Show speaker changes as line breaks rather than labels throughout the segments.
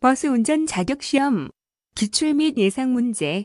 버스 운전 자격시험, 기출 및 예상 문제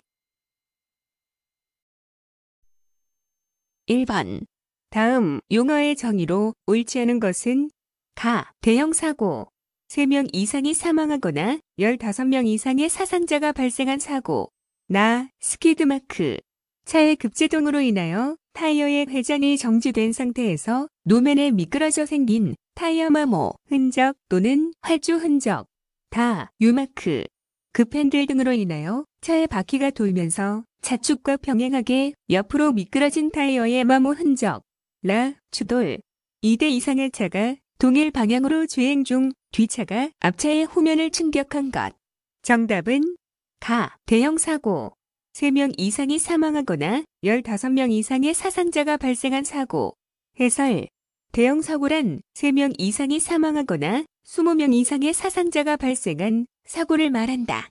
1번 다음 용어의 정의로 옳지 않은 것은 가, 대형 사고, 3명 이상이 사망하거나 15명 이상의 사상자가 발생한 사고, 나, 스키드마크, 차의 급제동으로 인하여 타이어의 회전이 정지된 상태에서 노면에 미끄러져 생긴 타이어 마모, 흔적 또는 활주 흔적, 다, 유마크, 급핸들 등으로 인하여 차의 바퀴가 돌면서 차축과 평행하게 옆으로 미끄러진 타이어의 마모 흔적, 라, 추돌, 2대 이상의 차가 동일 방향으로 주행 중 뒤차가 앞차의 후면을 충격한 것. 정답은 가, 대형 사고. 3명 이상이 사망하거나 15명 이상의 사상자가 발생한 사고. 해설. 대형 사고란 3명 이상이 사망하거나 20명 이상의 사상자가 발생한 사고를 말한다.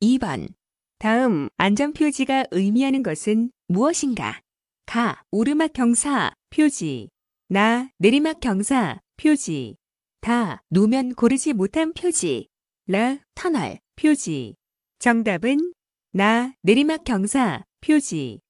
2번. 다음 안전 표지가 의미하는 것은 무엇인가? 가 오르막 경사 표지 나 내리막 경사 표지 다 노면 고르지 못한 표지 라 터널 표지 정답은 나 내리막 경사 표지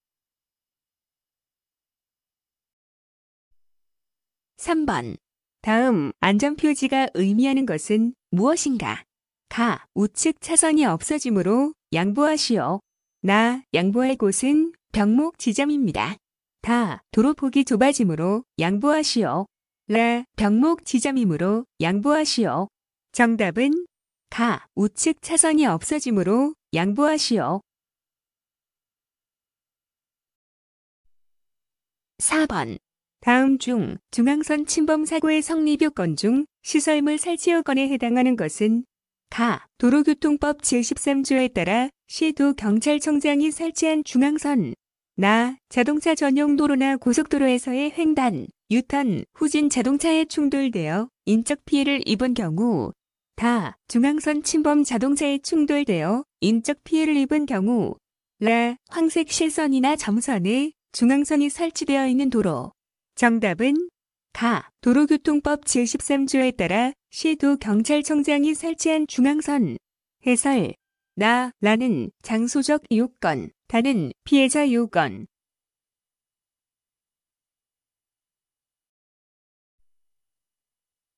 3번. 다음 안전표지가 의미하는 것은 무엇인가? 가 우측 차선이 없어지므로 양보하시오. 나 양보할 곳은 병목 지점입니다. 다 도로폭이 좁아지므로 양보하시오. 라 병목 지점이므로 양보하시오. 정답은 가 우측 차선이 없어지므로 양보하시오. 4번 다음 중 중앙선 침범 사고의 성립요 건중 시설물 설치요 건에 해당하는 것은 가 도로교통법 제13조에 따라 시도 경찰청장이 설치한 중앙선 나 자동차 전용 도로나 고속도로에서의 횡단, 유턴, 후진 자동차에 충돌되어 인적 피해를 입은 경우 다 중앙선 침범 자동차에 충돌되어 인적 피해를 입은 경우 라 황색 실선이나 점선에 중앙선이 설치되어 있는 도로 정답은 가. 도로교통법 제13조에 따라 시도 경찰청장이 설치한 중앙선. 해설. 나, 라는 장소적 요건, 다는 피해자 요건.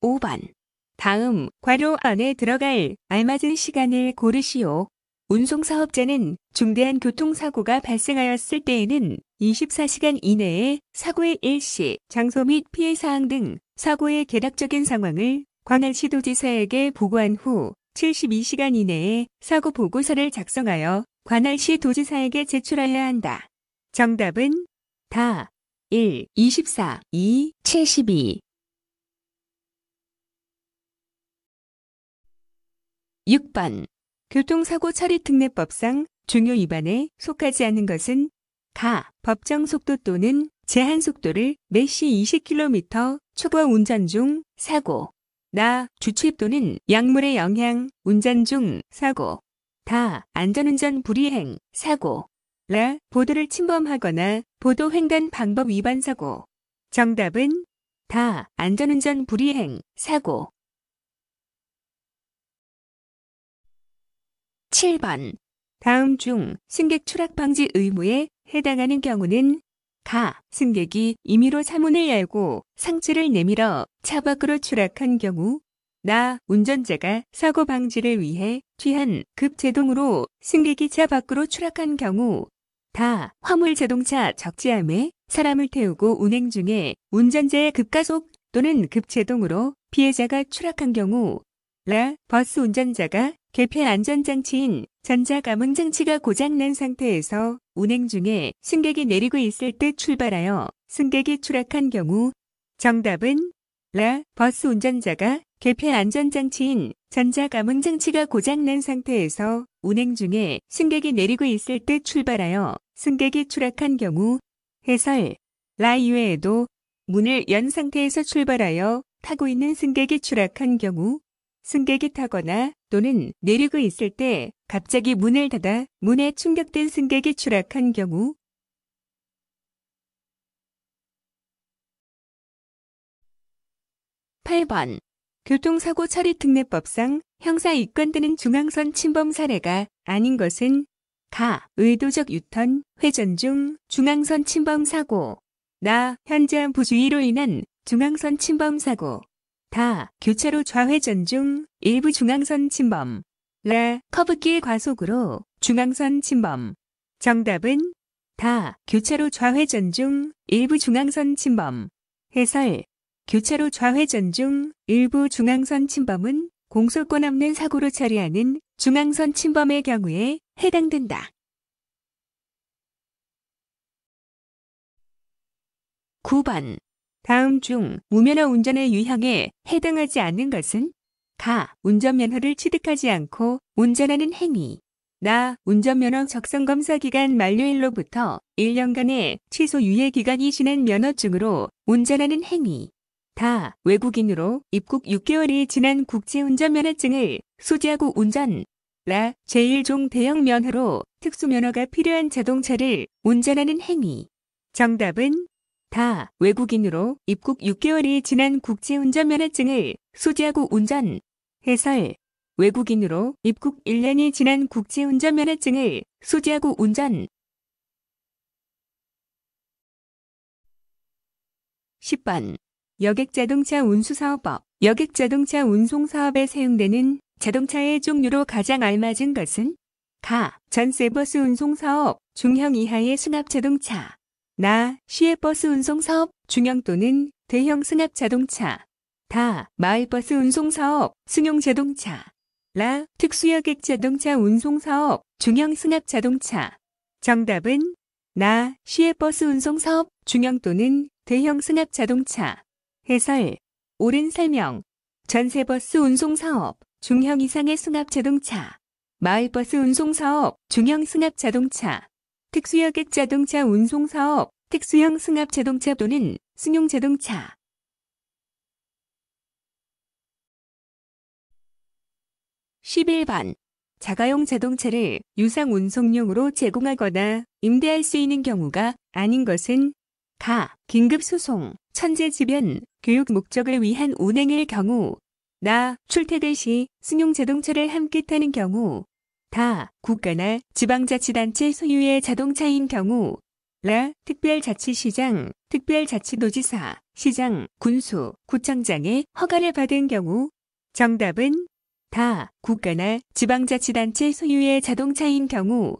5번 다음 괄호 안에 들어갈 알맞은 시간을 고르시오. 운송사업자는 중대한 교통사고가 발생하였을 때에는 24시간 이내에 사고의 일시, 장소 및 피해사항 등 사고의 개략적인 상황을 관할시도지사에게 보고한 후 72시간 이내에 사고 보고서를 작성하여 관할시 도지사에게 제출하여야 한다. 정답은 다 1, 24, 2, 72 6번 교통사고 처리특례법상 중요 위반에 속하지 않은 것은 가 법정 속도 또는 제한 속도를 매시 20km 초과 운전 중 사고 나 주취 또는 약물의 영향 운전 중 사고 다 안전운전 불이행 사고 라 보도를 침범하거나 보도 횡단 방법 위반 사고 정답은 다 안전운전 불이행 사고 7번. 다음 중 승객 추락 방지 의무에 해당하는 경우는 가 승객이 임의로 차문을 열고 상체를 내밀어 차 밖으로 추락한 경우 나 운전자가 사고 방지를 위해 취한 급제동으로 승객이 차 밖으로 추락한 경우 다 화물 자동차 적재함에 사람을 태우고 운행 중에 운전자의 급가속 또는 급제동으로 피해자가 추락한 경우 라 버스 운전자가 개폐 안전장치인 전자감응장치가 고장난 상태에서 운행 중에 승객이 내리고 있을 때 출발하여 승객이 추락한 경우 정답은 라 버스 운전자가 개폐 안전장치인 전자감응장치가 고장난 상태에서 운행 중에 승객이 내리고 있을 때 출발하여 승객이 추락한 경우 해설 라 이외에도 문을 연 상태에서 출발하여 타고 있는 승객이 추락한 경우 승객이 타거나 또는 내리고 있을 때 갑자기 문을 닫아 문에 충격된 승객이 추락한 경우 8번 교통사고 처리 특례법상 형사 입건되는 중앙선 침범 사례가 아닌 것은 가 의도적 유턴 회전 중 중앙선 침범 사고 나 현재한 부주의로 인한 중앙선 침범 사고 다 교차로 좌회전 중 일부 중앙선 침범 라 커브길 과속으로 중앙선 침범 정답은 다 교차로 좌회전 중 일부 중앙선 침범 해설 교차로 좌회전 중 일부 중앙선 침범은 공소권 없는 사고로 처리하는 중앙선 침범의 경우에 해당된다. 9번 다음 중 무면허 운전의 유형에 해당하지 않는 것은 가 운전면허를 취득하지 않고 운전하는 행위 나 운전면허 적성검사 기간 만료일로부터 1년간의 취소 유예 기간이 지난 면허증으로 운전하는 행위 다 외국인으로 입국 6개월이 지난 국제운전면허증을 소지하고 운전 라 제1종 대형 면허로 특수면허가 필요한 자동차를 운전하는 행위 정답은 다 외국인으로 입국 6개월이 지난 국제운전면허증을 소지하고 운전. 해설. 외국인으로 입국 1년이 지난 국제운전면허증을 소지하고 운전. 10번. 여객자동차 운수사업법. 여객자동차 운송사업에 사용되는 자동차의 종류로 가장 알맞은 것은 가. 전세버스 운송사업, 중형 이하의 수납자동차 나, 시외버스 운송사업, 중형 또는 대형 승합자동차. 다, 마을버스 운송사업, 승용자동차. 라, 특수여객자동차 운송사업, 중형 승합자동차. 정답은 나, 시외버스 운송사업, 중형 또는 대형 승합자동차. 해설, 옳은 설명. 전세버스 운송사업, 중형 이상의 승합자동차. 마을버스 운송사업, 중형 승합자동차. 특수여객 자동차 운송 사업, 특수형 승합 자동차 또는 승용 자동차. 1 1번 자가용 자동차를 유상 운송용으로 제공하거나 임대할 수 있는 경우가 아닌 것은 가, 긴급 소송, 천재지변, 교육 목적을 위한 운행일 경우, 나, 출퇴근 시 승용 자동차를 함께 타는 경우, 다 국가나 지방자치단체 소유의 자동차인 경우 라 특별자치시장, 특별자치도지사, 시장, 군수, 구청장의 허가를 받은 경우 정답은 다 국가나 지방자치단체 소유의 자동차인 경우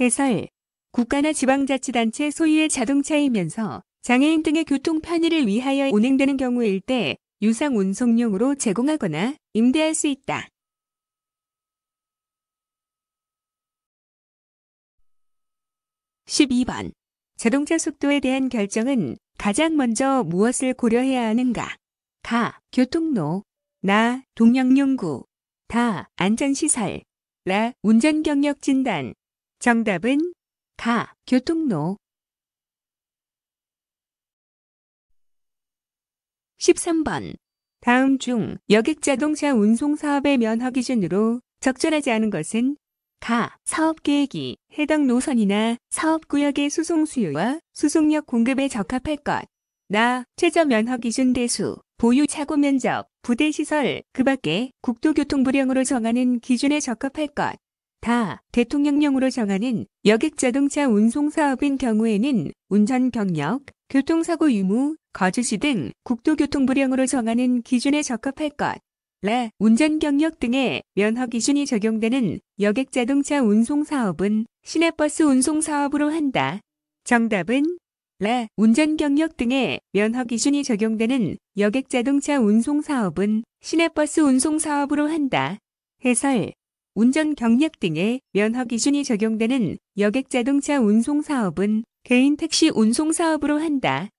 해설 국가나 지방자치단체 소유의 자동차이면서 장애인 등의 교통 편의를 위하여 운행되는 경우일 때 유상 운송용으로 제공하거나 임대할 수 있다. 12번. 자동차 속도에 대한 결정은 가장 먼저 무엇을 고려해야 하는가? 가. 교통로. 나. 동양용구. 다. 안전시설. 라. 운전경력 진단. 정답은 가. 교통로. 13번. 다음 중 여객 자동차 운송 사업의 면허 기준으로 적절하지 않은 것은 가 사업계획이 해당 노선이나 사업구역의 수송 수요와 수송력 공급에 적합할 것. 나 최저 면허 기준 대수, 보유 차고 면적, 부대 시설, 그 밖에 국토교통부령으로 정하는 기준에 적합할 것. 다 대통령령으로 정하는 여객 자동차 운송 사업인 경우에는 운전 경력, 교통사고 유무, 거주시 등 국토교통부령으로 정하는 기준에 적합할 것. 라 운전 경력 등의 면허 기준이 적용되는 여객 자동차 운송 사업은 시내버스 운송 사업으로 한다. 정답은 라 운전 경력 등의 면허 기준이 적용되는 여객 자동차 운송 사업은 시내버스 운송 사업으로 한다. 해설 운전 경력 등의 면허 기준이 적용되는 여객 자동차 운송 사업은 개인 택시 운송 사업으로 한다.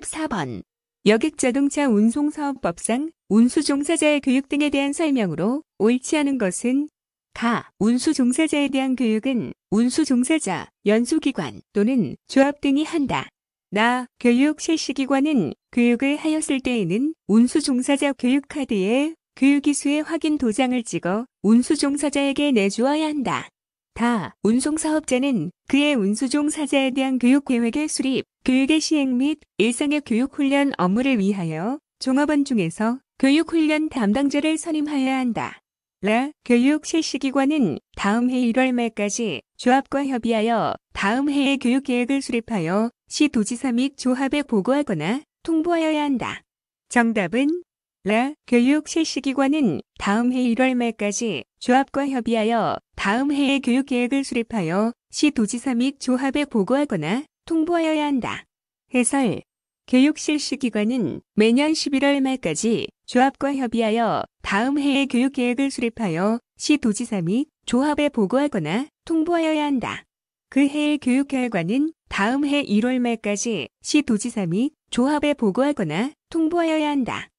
14번 여객자동차 운송사업법상 운수종사자의 교육 등에 대한 설명으로 옳지 않은 것은 가. 운수종사자에 대한 교육은 운수종사자, 연수기관 또는 조합 등이 한다. 나. 교육 실시기관은 교육을 하였을 때에는 운수종사자 교육카드에 교육이수의 확인 도장을 찍어 운수종사자에게 내주어야 한다. 다 운송사업자는 그의 운수종 사자에 대한 교육 계획의 수립, 교육의 시행 및 일상의 교육 훈련 업무를 위하여 종업원 중에서 교육 훈련 담당자를 선임하여야 한다. 라 교육 실시기관은 다음 해 1월 말까지 조합과 협의하여 다음 해의 교육 계획을 수립하여 시 도지사 및 조합에 보고하거나 통보하여야 한다. 정답은 라 교육 실시기관은 다음 해 1월 말까지 조합과 협의하여 다음 해의 교육 계획을 수립하여 시 도지사 및 조합에 보고하거나 통보하여야 한다. 해설 교육 실시기관은 매년 11월 말까지 조합과 협의하여 다음 해의 교육 계획을 수립하여 시 도지사 및 조합에 보고하거나 통보하여야 한다. 그 해의 교육 결과는 다음 해 1월 말까지 시 도지사 및 조합에 보고하거나 통보하여야 한다.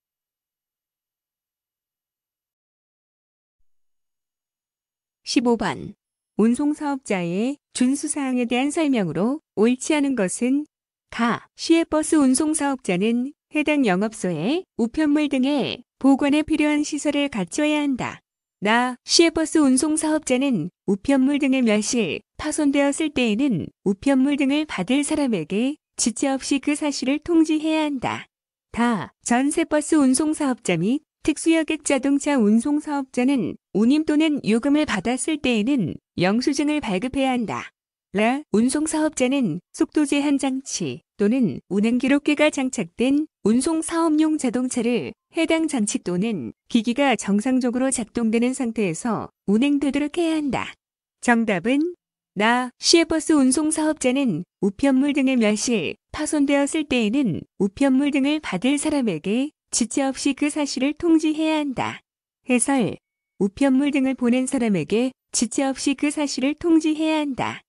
15번 운송사업자의 준수사항에 대한 설명으로 옳지 않은 것은 가. 시외버스 운송사업자는 해당 영업소에 우편물 등의 보관에 필요한 시설을 갖춰야 한다. 나. 시외버스 운송사업자는 우편물 등의 멸실, 파손되었을 때에는 우편물 등을 받을 사람에게 지체 없이 그 사실을 통지해야 한다. 다. 전세버스 운송사업자 및 특수여객 자동차 운송 사업자는 운임 또는 요금을 받았을 때에는 영수증을 발급해야 한다. 라 운송사업자는 속도 제한 장치 또는 운행 기록계가 장착된 운송사업용 자동차를 해당 장치 또는 기기가 정상적으로 작동되는 상태에서 운행되도록 해야 한다. 정답은 나 시외버스 운송사업자는 우편물 등의 멸실, 파손되었을 때에는 우편물 등을 받을 사람에게 지체 없이 그 사실을 통지해야 한다. 해설, 우편물 등을 보낸 사람에게 지체 없이 그 사실을 통지해야 한다.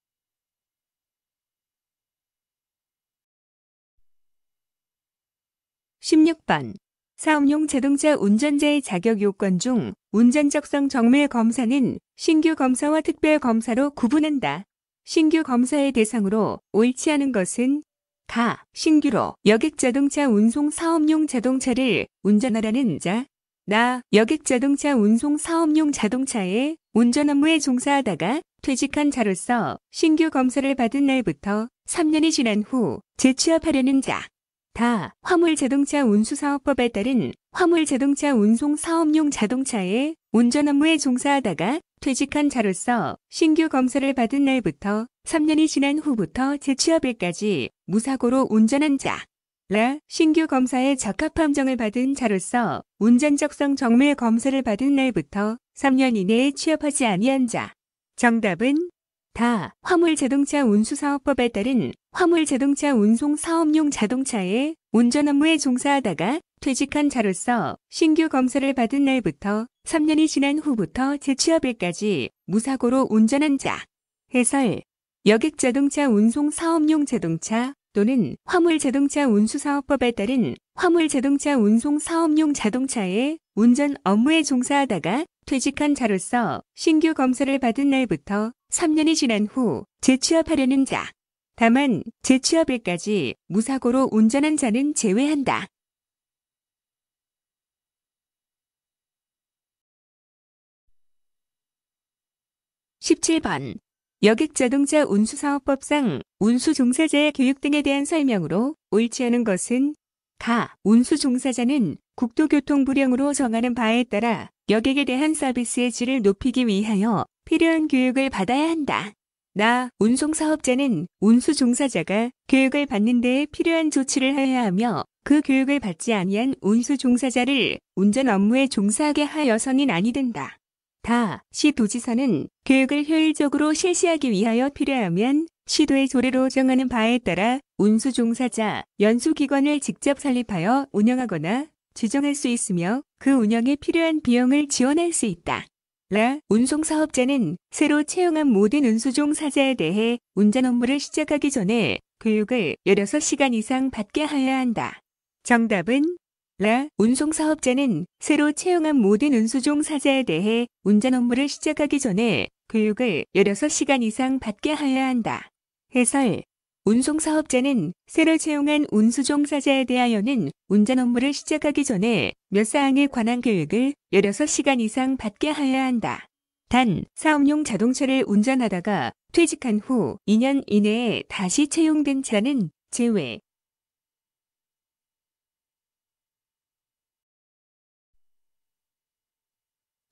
1 6번 사업용 자동차 운전자의 자격 요건 중 운전적성 정밀 검사는 신규 검사와 특별 검사로 구분한다. 신규 검사의 대상으로 옳지 않은 것은 가 신규로 여객자동차 운송 사업용 자동차를 운전하라는 자, 나 여객자동차 운송 사업용 자동차에 운전 업무에 종사하다가 퇴직한 자로서 신규 검사를 받은 날부터 3년이 지난 후 재취업하려는 자, 다 화물자동차 운수사업법에 따른 화물자동차 운송 사업용 자동차에 운전 업무에 종사하다가 퇴직한 자로서 신규 검사를 받은 날부터 3년이 지난 후부터 재취업일까지 무사고로 운전한 자. 라 신규 검사에 적합 함정을 받은 자로서 운전적성 정밀 검사를 받은 날부터 3년 이내에 취업하지 아니한 자. 정답은 다 화물자동차 운수사업법에 따른 화물자동차 운송사업용 자동차의 운전 업무에 종사하다가 퇴직한 자로서 신규 검사를 받은 날부터 3년이 지난 후부터 재취업일까지 무사고로 운전한 자. 해설 여객 자동차 운송 사업용 자동차 또는 화물 자동차 운수사업법에 따른 화물 자동차 운송 사업용 자동차의 운전 업무에 종사하다가 퇴직한 자로서 신규 검사를 받은 날부터 3년이 지난 후 재취업하려는 자. 다만 재취업일까지 무사고로 운전한 자는 제외한다. 1 7번 여객자동차 운수사업법상 운수종사자의 교육 등에 대한 설명으로 옳지 않은 것은 가. 운수종사자는 국토교통부령으로 정하는 바에 따라 여객에 대한 서비스의 질을 높이기 위하여 필요한 교육을 받아야 한다. 나. 운송사업자는 운수종사자가 교육을 받는 데에 필요한 조치를 해야 하며 그 교육을 받지 아니한 운수종사자를 운전 업무에 종사하게 하여서는 아니 된다. 다, 시도지사는 교육을 효율적으로 실시하기 위하여 필요하면 시도의 조례로 정하는 바에 따라 운수 종사자, 연수기관을 직접 설립하여 운영하거나 지정할 수 있으며 그 운영에 필요한 비용을 지원할 수 있다. 라 운송사업자는 새로 채용한 모든 운수종사자에 대해 운전 업무를 시작하기 전에 교육을 16시간 이상 받게 하여야 한다. 정답은 라 운송사업자는 새로 채용한 모든 운수종 사자에 대해 운전 업무를 시작하기 전에 교육을 16시간 이상 받게 하여야 한다. 해설 운송사업자는 새로 채용한 운수종 사자에 대하여는 운전 업무를 시작하기 전에 몇 사항에 관한 교육을 16시간 이상 받게 하여야 한다. 단, 사업용 자동차를 운전하다가 퇴직한 후 2년 이내에 다시 채용된 자는 제외,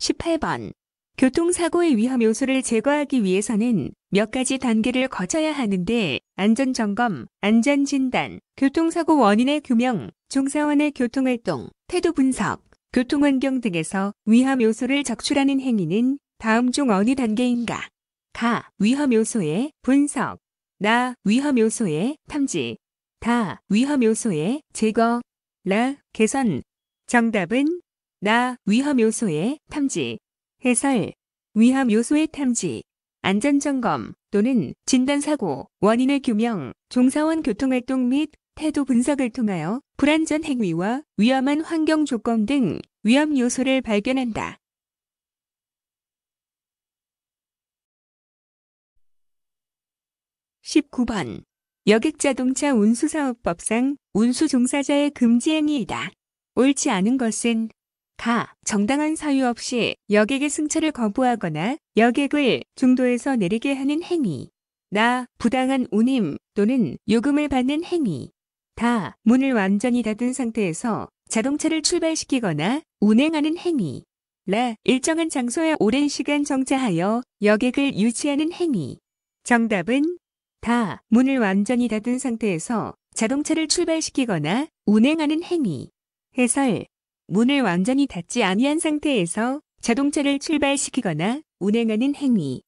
18번. 교통사고의 위험 요소를 제거하기 위해서는 몇 가지 단계를 거쳐야 하는데 안전점검, 안전진단, 교통사고 원인의 규명, 종사원의 교통활동, 태도 분석, 교통환경 등에서 위험 요소를 적출하는 행위는 다음 중 어느 단계인가? 가. 위험 요소의 분석. 나. 위험 요소의 탐지. 다. 위험 요소의 제거. 라. 개선. 정답은 나 위험 요소의 탐지 해설 위험 요소의 탐지 안전점검 또는 진단사고 원인의 규명 종사원 교통활동 및 태도 분석을 통하여 불안전 행위와 위험한 환경 조건 등 위험 요소를 발견한다. 1 9번 여객자동차 운수사업법상 운수종사자의 금지행위이다. 옳지 않은 것은 가. 정당한 사유 없이 여객의 승차를 거부하거나 여객을 중도에서 내리게 하는 행위. 나. 부당한 운임 또는 요금을 받는 행위. 다. 문을 완전히 닫은 상태에서 자동차를 출발시키거나 운행하는 행위. 라. 일정한 장소에 오랜 시간 정차하여 여객을 유지하는 행위. 정답은 다. 문을 완전히 닫은 상태에서 자동차를 출발시키거나 운행하는 행위. 해설 문을 완전히 닫지 아니한 상태에서 자동차를 출발시키거나 운행하는 행위.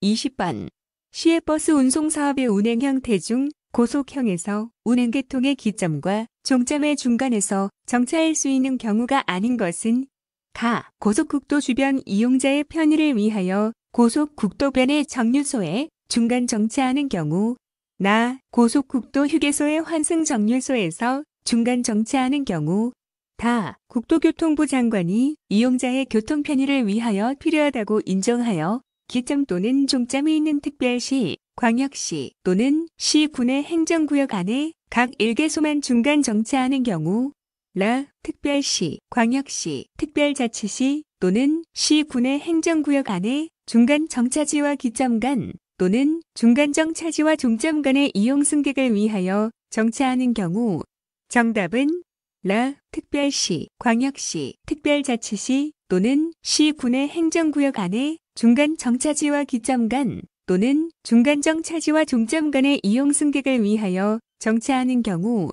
2 0번 시외버스 운송사업의 운행 형태 중 고속형에서 운행계통의 기점과 종점의 중간에서 정차할 수 있는 경우가 아닌 것은 가 고속국도 주변 이용자의 편의를 위하여 고속국도변의 정류소에 중간 정차하는 경우 나 고속국도 휴게소의 환승 정류소에서 중간 정차하는 경우 다국도교통부 장관이 이용자의 교통 편의를 위하여 필요하다고 인정하여 기점 또는 종점이 있는 특별시, 광역시 또는 시군의 행정구역 안에 각 1개소만 중간 정차하는 경우 라 특별시, 광역시, 특별자치시 또는 시군의 행정구역 안에 중간 정차지와 기점 간 또는 중간정 차지와 종점 간의 이용 승객을 위하여 정차하는 경우 정답은 라 특별시, 광역시, 특별자치시 또는 시군의 행정구역 안에 중간 정차지와 기점 간 또는 중간정 차지와 종점 간의 이용 승객을 위하여 정차하는 경우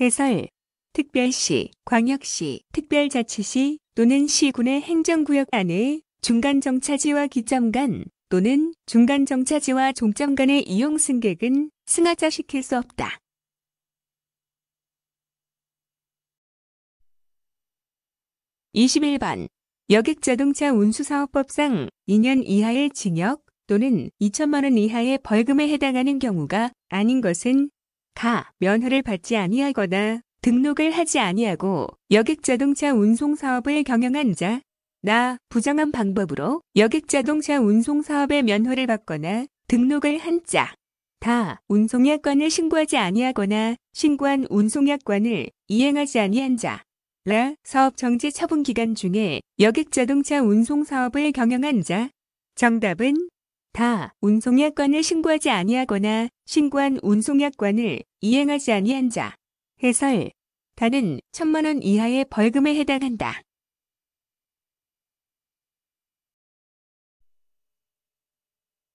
해설 특별시, 광역시, 특별자치시 또는 시군의 행정구역 안에 중간 정차지와 기점 간 또는 중간 정차지와 종점 간의 이용 승객은 승하차 시킬 수 없다. 2 1번 여객자동차 운수사업법상 2년 이하의 징역 또는 2천만원 이하의 벌금에 해당하는 경우가 아닌 것은 가 면허를 받지 아니하거나 등록을 하지 아니하고 여객자동차 운송사업을 경영한 자나 부정한 방법으로 여객자동차 운송 사업의 면허를 받거나 등록을 한자. 다 운송약관을 신고하지 아니하거나 신고한 운송약관을 이행하지 아니한자. 라 사업 정지 처분 기간 중에 여객자동차 운송 사업을 경영한 자. 정답은 다 운송약관을 신고하지 아니하거나 신고한 운송약관을 이행하지 아니한 자. 해설. 다는 천만 원 이하의 벌금에 해당한다.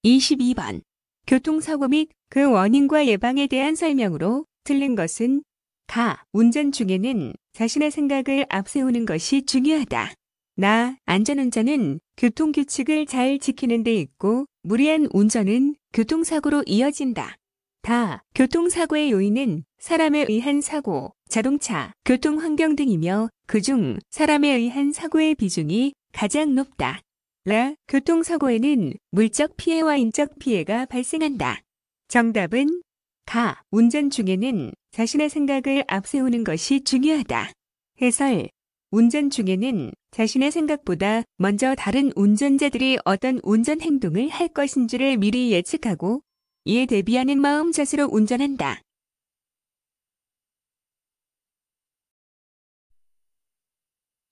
22번 교통사고 및 그 원인과 예방에 대한 설명으로 틀린 것은 가 운전 중에는 자신의 생각을 앞세우는 것이 중요하다. 나 안전운전은 교통규칙을 잘 지키는 데 있고 무리한 운전은 교통사고로 이어진다. 다 교통사고의 요인은 사람에 의한 사고, 자동차, 교통환경 등이며 그중 사람에 의한 사고의 비중이 가장 높다. 라 교통사고에는 물적 피해와 인적 피해가 발생한다. 정답은 가 운전 중에는 자신의 생각을 앞세우는 것이 중요하다. 해설 운전 중에는 자신의 생각보다 먼저 다른 운전자들이 어떤 운전 행동을 할 것인지를 미리 예측하고 이에 대비하는 마음 자세로 운전한다.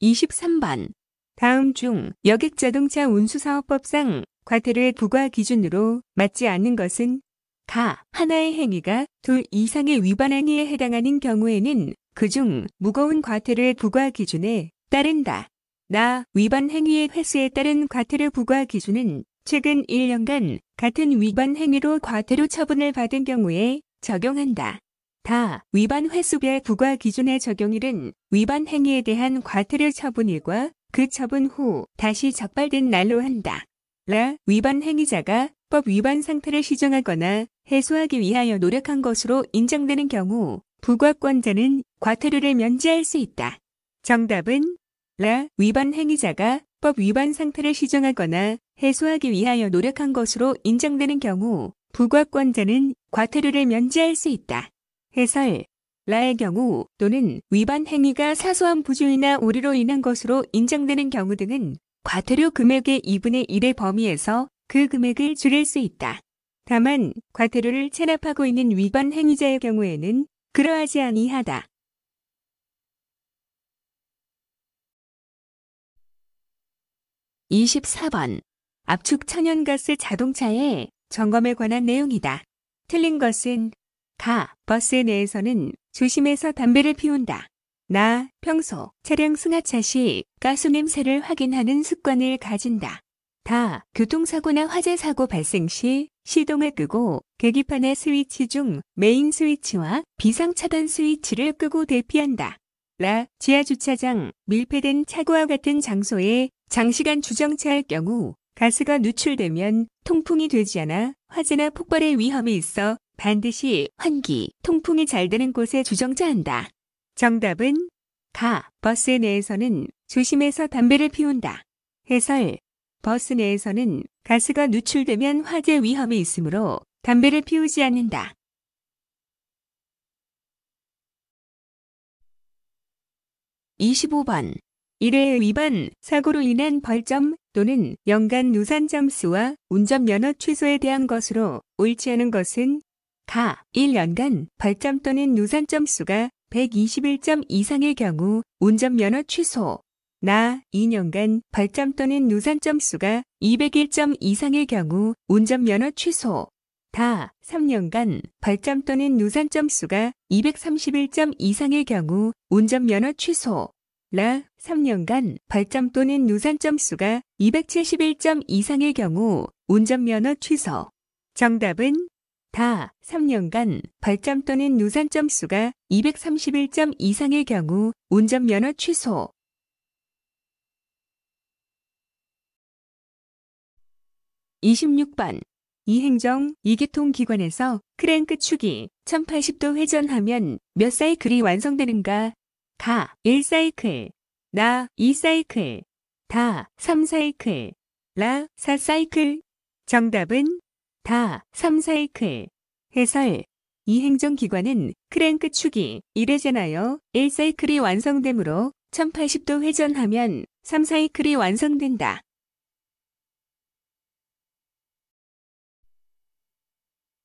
2 3번 다음 중 여객자동차 운수사업법상 과태를 부과 기준으로 맞지 않는 것은 가 하나의 행위가 둘 이상의 위반 행위에 해당하는 경우에는 그 중 무거운 과태를 부과 기준에 따른다. 나 위반 행위의 횟수에 따른 과태료 부과 기준은 최근 1년간 같은 위반 행위로 과태료 처분을 받은 경우에 적용한다. 다 위반 횟수별 부과 기준의 적용일은 위반 행위에 대한 과태료 처분일과 그 처분 후 다시 적발된 날로 한다. 라 위반 행위자가 법 위반 상태를 시정하거나 해소하기 위하여 노력한 것으로 인정되는 경우 부과권자는 과태료를 면제할 수 있다. 정답은 라 위반 행위자가 법 위반 상태를 시정하거나 해소하기 위하여 노력한 것으로 인정되는 경우 부과권자는 과태료를 면제할 수 있다. 해설 라의 경우 또는 위반 행위가 사소한 부주의나 오류로 인한 것으로 인정되는 경우 등은 과태료 금액의 2분의 1의 범위에서 그 금액을 줄일 수 있다. 다만 과태료를 체납하고 있는 위반 행위자의 경우에는 그러하지 아니하다. 2 4번 압축 천연가스 자동차의 점검에 관한 내용이다. 틀린 것은 가 버스 내에서는 조심해서 담배를 피운다. 나 평소 차량 승하차 시 가스 냄새를 확인하는 습관을 가진다. 다 교통사고나 화재 사고 발생 시 시동을 끄고 계기판의 스위치 중 메인 스위치와 비상차단 스위치를 끄고 대피한다. 라 지하주차장, 밀폐된 차고와 같은 장소에 장시간 주정차할 경우 가스가 누출되면 통풍이 되지 않아 화재나 폭발의 위험이 있어 반드시 환기, 통풍이 잘 되는 곳에 주정차한다. 정답은 가. 버스 내에서는 조심해서 담배를 피운다. 해설. 버스 내에서는 가스가 누출되면 화재 위험이 있으므로 담배를 피우지 않는다. 2 5번 일회 위반 사고로 인한 벌점 또는 연간 누산 점수와 운전면허 취소에 대한 것으로 옳지 않은 것은 가 1년간 벌점 또는 유산점 수가 121점 이상의 경우 운전면허 취소. 나 2년간 벌점 또는 유산점 수가 201점 이상의 경우 운전면허 취소. 다 3년간 벌점 또는 유산점 수가 231점 이상의 경우 운전면허 취소. 라 3년간 벌점 또는 유산점 수가 271점 이상의 경우 운전면허 취소. 정답은 다 3년간 발점 또는 누산 점수가 231점 이상의 경우 운전 면허 취소. 2 6번 이행정 이계통 기관에서 크랭크 축이 1080도 회전하면 몇 사이클이 완성되는가? 가 1사이클, 나 2사이클, 다 3사이클, 라 4사이클. 정답은 다 3사이클 해설 이 행정기관은 크랭크 축이 1회전하여 1사이클이 완성되므로 1080도 회전하면 3사이클이 완성된다.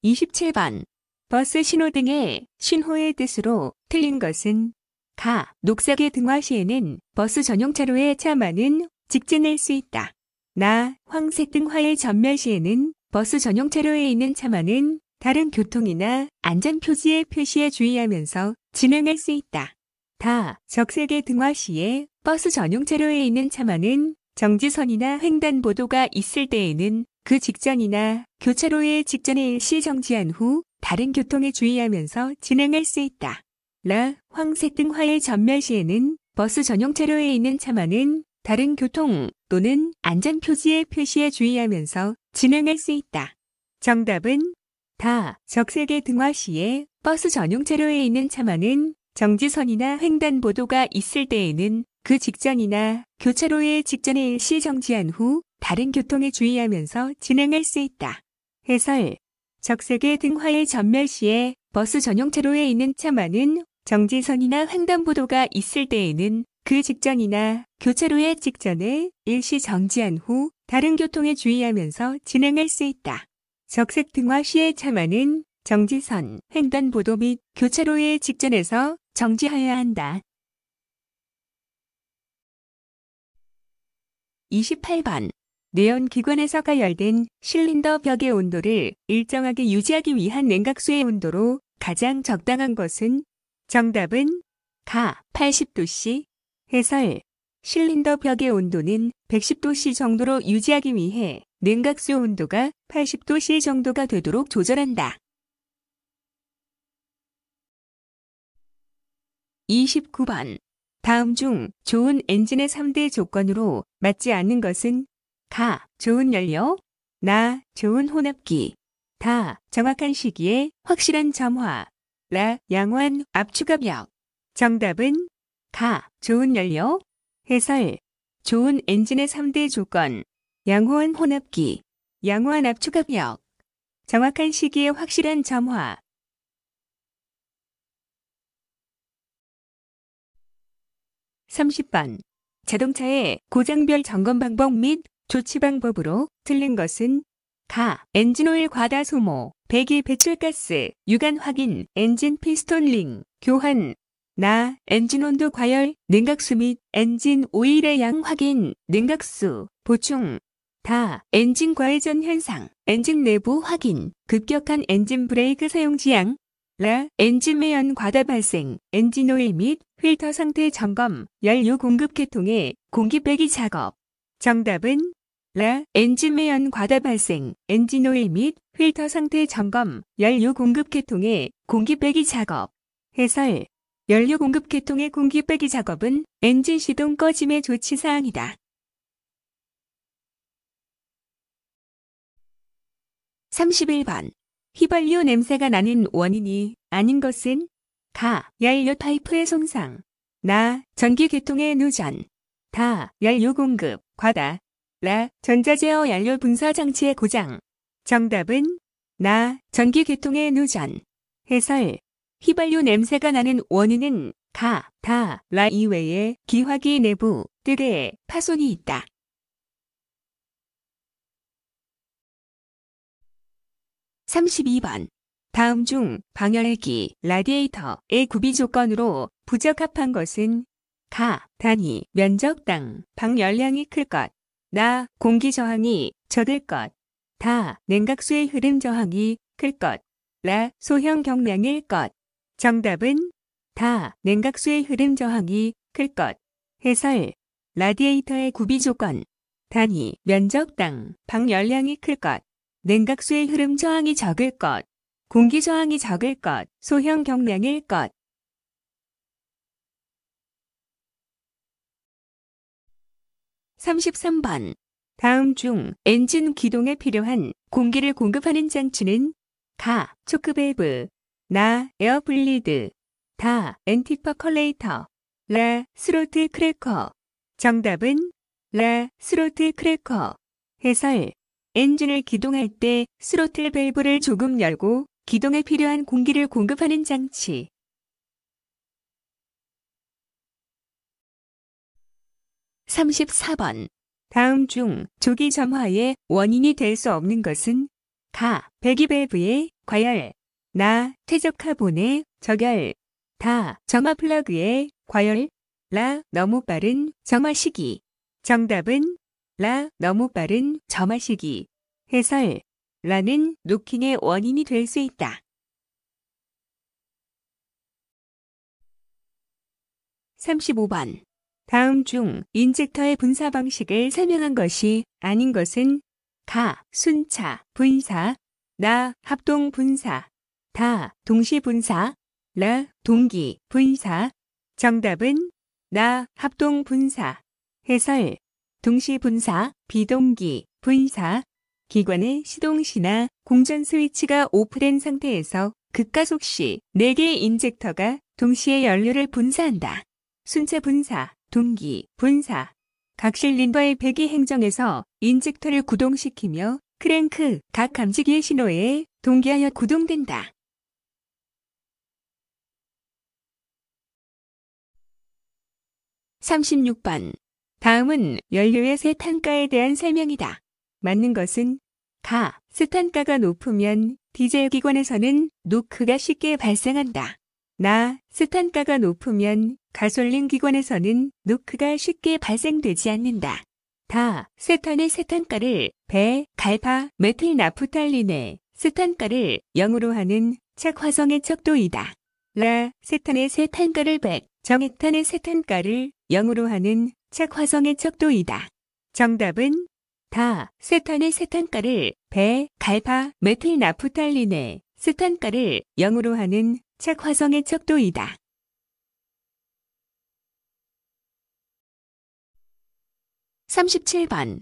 2 7번 버스 신호등의 신호의 뜻으로 틀린 것은 가 녹색의 등화 시에는 버스 전용 차로의 차만은 직진할 수 있다. 나 황색 등화의 전멸 시에는 버스 전용 차로에 있는 차만은 다른 교통이나 안전 표지의 표시에 주의하면서 진행할 수 있다. 다 적색의 등화 시에 버스 전용 차로에 있는 차만은 정지선이나 횡단보도가 있을 때에는 그 직전이나 교차로의 직전에 일시 정지한 후 다른 교통에 주의하면서 진행할 수 있다. 라 황색 등화의 전멸 시에는 버스 전용 차로에 있는 차만은 다른 교통 또는 안전표지의 표시에 주의하면서 진행할 수 있다. 정답은 다 적색의 등화 시에 버스 전용 차로에 있는 차만은 정지선이나 횡단보도가 있을 때에는 그 직전이나 교차로의 직전에 일시 정지한 후 다른 교통에 주의하면서 진행할 수 있다. 해설 적색의 등화의 전멸 시에 버스 전용 차로에 있는 차만은 정지선이나 횡단보도가 있을 때에는 그 직전이나 교차로의 직전에 일시 정지한 후 다른 교통에 주의하면서 진행할 수 있다. 적색 등화 시에 참하는 정지선, 횡단보도 및 교차로의 직전에서 정지하여야 한다. 28번 뇌연기관에서 가열된 실린더 벽의 온도를 일정하게 유지하기 위한 냉각수의 온도로 가장 적당한 것은 정답은 가 80도씨, 해설. 실린더 벽의 온도는 110도씨 정도로 유지하기 위해 냉각수 온도가 80도씨 정도가 되도록 조절한다. 29번. 다음 중 좋은 엔진의 3대 조건으로 맞지 않는 것은 가, 좋은 연료, 나, 좋은 혼합기, 다, 정확한 시기에 확실한 점화, 라, 양호한 압축압력. 정답은 가, 좋은 연료, 해설, 좋은 엔진의 3대 조건, 양호한 혼합기, 양호한 압축압력, 정확한 시기에 확실한 점화. 3 0번 자동차의 고장별 점검 방법 및 조치 방법으로 틀린 것은 가. 엔진오일 과다 소모, 배기 배출가스, 유관 확인, 엔진 피스톤 링, 교환, 나, 엔진 온도 과열, 냉각수 및 엔진 오일의 양 확인, 냉각수, 보충, 다, 엔진 과회전 현상, 엔진 내부 확인, 급격한 엔진 브레이크 사용 지향, 라, 엔진 매연 과다 발생, 엔진 오일 및 필터 상태 점검, 연료 공급 계통의 공기 빼기 작업. 정답은 라, 엔진 매연 과다 발생, 엔진 오일 및 필터 상태 점검, 연료 공급 계통의 공기 빼기 작업. 해설 연료 공급 계통의 공기 빼기 작업은 엔진 시동 꺼짐의 조치 사항이다. 3 1번 휘발유 냄새가 나는 원인이 아닌 것은 가. 연료 파이프의 손상 나. 전기 계통의 누전 다. 연료 공급 과다 라. 전자제어 연료 분사 장치의 고장 정답은 나. 전기 계통의 누전 해설 휘발유 냄새가 나는 원인은 가, 다, 라 이외에 기화기 내부, 뜨개, 파손이 있다. 3 2번 다음 중 방열기, 라디에이터의 구비 조건으로 부적합한 것은 가, 단위, 면적당, 방열량이 클 것, 나, 공기 저항이 적을 것, 다, 냉각수의 흐름 저항이 클 것, 라, 소형 경량일 것. 정답은 다 냉각수의 흐름 저항이 클 것. 해설 라디에이터의 구비 조건 단위 면적당 방열량이 클 것. 냉각수의 흐름 저항이 적을 것. 공기 저항이 적을 것. 소형 경량일 것. 3 3번 다음 중 엔진 기동에 필요한 공기를 공급하는 장치는 가, 초크밸브, 나 에어블리드 다엔티퍼컬레이터라 스로트 크래커 정답은 라 스로트 크래커 해설 엔진을 기동할 때 스로틀 밸브를 조금 열고 기동에 필요한 공기를 공급하는 장치 3 4번 다음 중 조기 점화의 원인이 될 수 없는 것은 가 배기밸브의 과열 나, 최적카본의 저결, 다, 점화 플러그의 과열, 라, 너무 빠른 점화 시기. 정답은 라, 너무 빠른 점화 시기. 해설, 라는 노킹의 원인이 될 수 있다. 3 5번 다음 중 인젝터의 분사 방식을 설명한 것이 아닌 것은 가, 순차, 분사, 나, 합동 분사, 다 동시분사 라 동기 분사 정답은 나 합동 분사 해설 동시분사 비동기 분사 기관의 시동시나 공전 스위치가 오프된 상태에서 극가속 시 4개의 인젝터가 동시에 연료를 분사한다. 순체 분사, 동기, 분사. 각실 린더의 배기 행정에서 인젝터를 구동시키며 크랭크, 각 감지기의 신호에 동기하여 구동된다. 36번. 다음은 연료의 세탄가에 대한 설명이다. 맞는 것은 가, 스탄가가 높으면 디젤 기관에서는 노크가 쉽게 발생한다. 나, 스탄가가 높으면 가솔린 기관에서는 노크가 쉽게 발생되지 않는다. 다, 세탄의 세탄가를 배, 갈파, 메틸 나프탈린의 세탄가를 0으로 하는 착화성의 척도이다. 라, 세탄의 세탄가를 100, 정액탄의 세탄가를 영으로 하는 책 화성의 척도이다. 정답은 다 세탄의 세탄가를 배, 갈파, 메틸 나프탈린의 세탄가를 영으로 하는 책 화성의 척도이다. 3 7번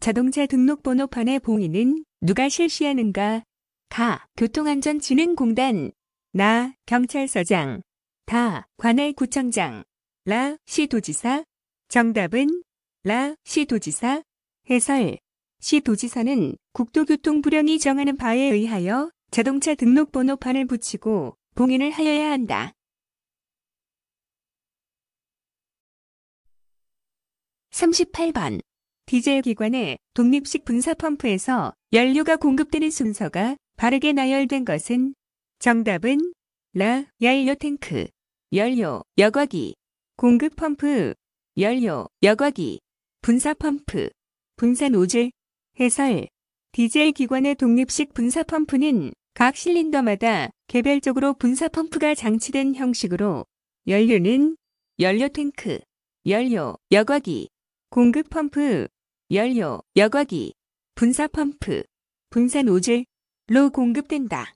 자동차 등록번호판의 봉인은 누가 실시하는가? 가. 교통안전진흥공단. 나. 경찰서장. 다. 관할구청장. 라 시도지사 정답은 라 시도지사 해설 시도지사는 국토교통부령이 정하는 바에 의하여 자동차 등록번호판을 붙이고 봉인을 하여야 한다. 3 8번 디젤 기관의 독립식 분사 펌프에서 연료가 공급되는 순서가 바르게 나열된 것은 정답은 라 연료 탱크, 연료 여과기. 공급 펌프, 연료, 여과기, 분사 펌프, 분사 노즐, 해설, 디젤 기관의 독립식 분사 펌프는 각 실린더마다 개별적으로 분사 펌프가 장치된 형식으로 연료는 연료 탱크, 연료, 여과기, 공급 펌프, 연료, 여과기, 분사 펌프, 분사 노즐로 공급된다.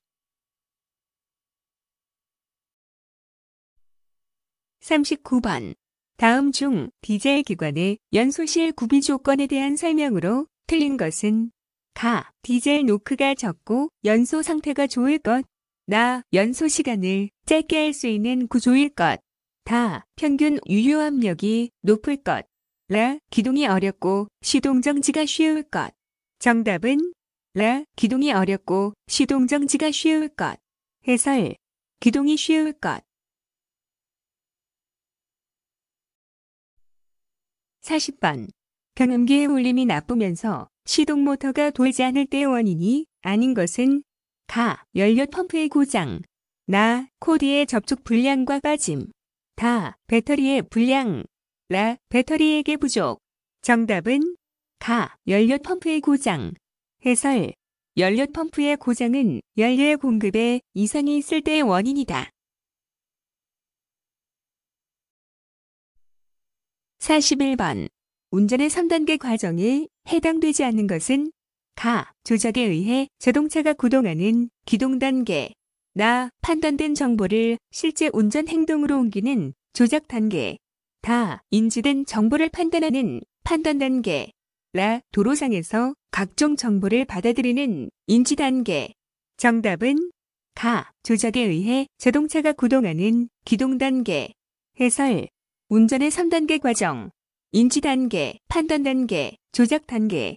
39번. 다음 중 디젤 기관의 연소실 구비 조건에 대한 설명으로 틀린 것은 가. 디젤 노크가 적고 연소 상태가 좋을 것. 나. 연소 시간을 짧게 할 수 있는 구조일 것. 다. 평균 유효 압력이 높을 것. 라. 기동이 어렵고 시동 정지가 쉬울 것. 정답은 라. 기동이 어렵고 시동 정지가 쉬울 것. 해설. 기동이 쉬울 것. 40번. 경음기의 울림이 나쁘면서 시동 모터가 돌지 않을 때의 원인이 아닌 것은 가, 연료 펌프의 고장, 나, 코디의 접촉 불량과 빠짐, 다, 배터리의 불량, 라, 배터리에게 부족. 정답은 가, 연료 펌프의 고장. 해설, 연료 펌프의 고장은 연료의 공급에 이상이 있을 때의 원인이다. 41번. 운전의 3단계 과정이 해당되지 않는 것은 가 조작에 의해 자동차가 구동하는 기동 단계, 나 판단된 정보를 실제 운전 행동으로 옮기는 조작 단계, 다 인지된 정보를 판단하는 판단 단계, 라 도로상에서 각종 정보를 받아들이는 인지 단계. 정답은 가 조작에 의해 자동차가 구동하는 기동 단계. 해설 운전의 3단계 과정, 인지 단계, 판단 단계, 조작 단계.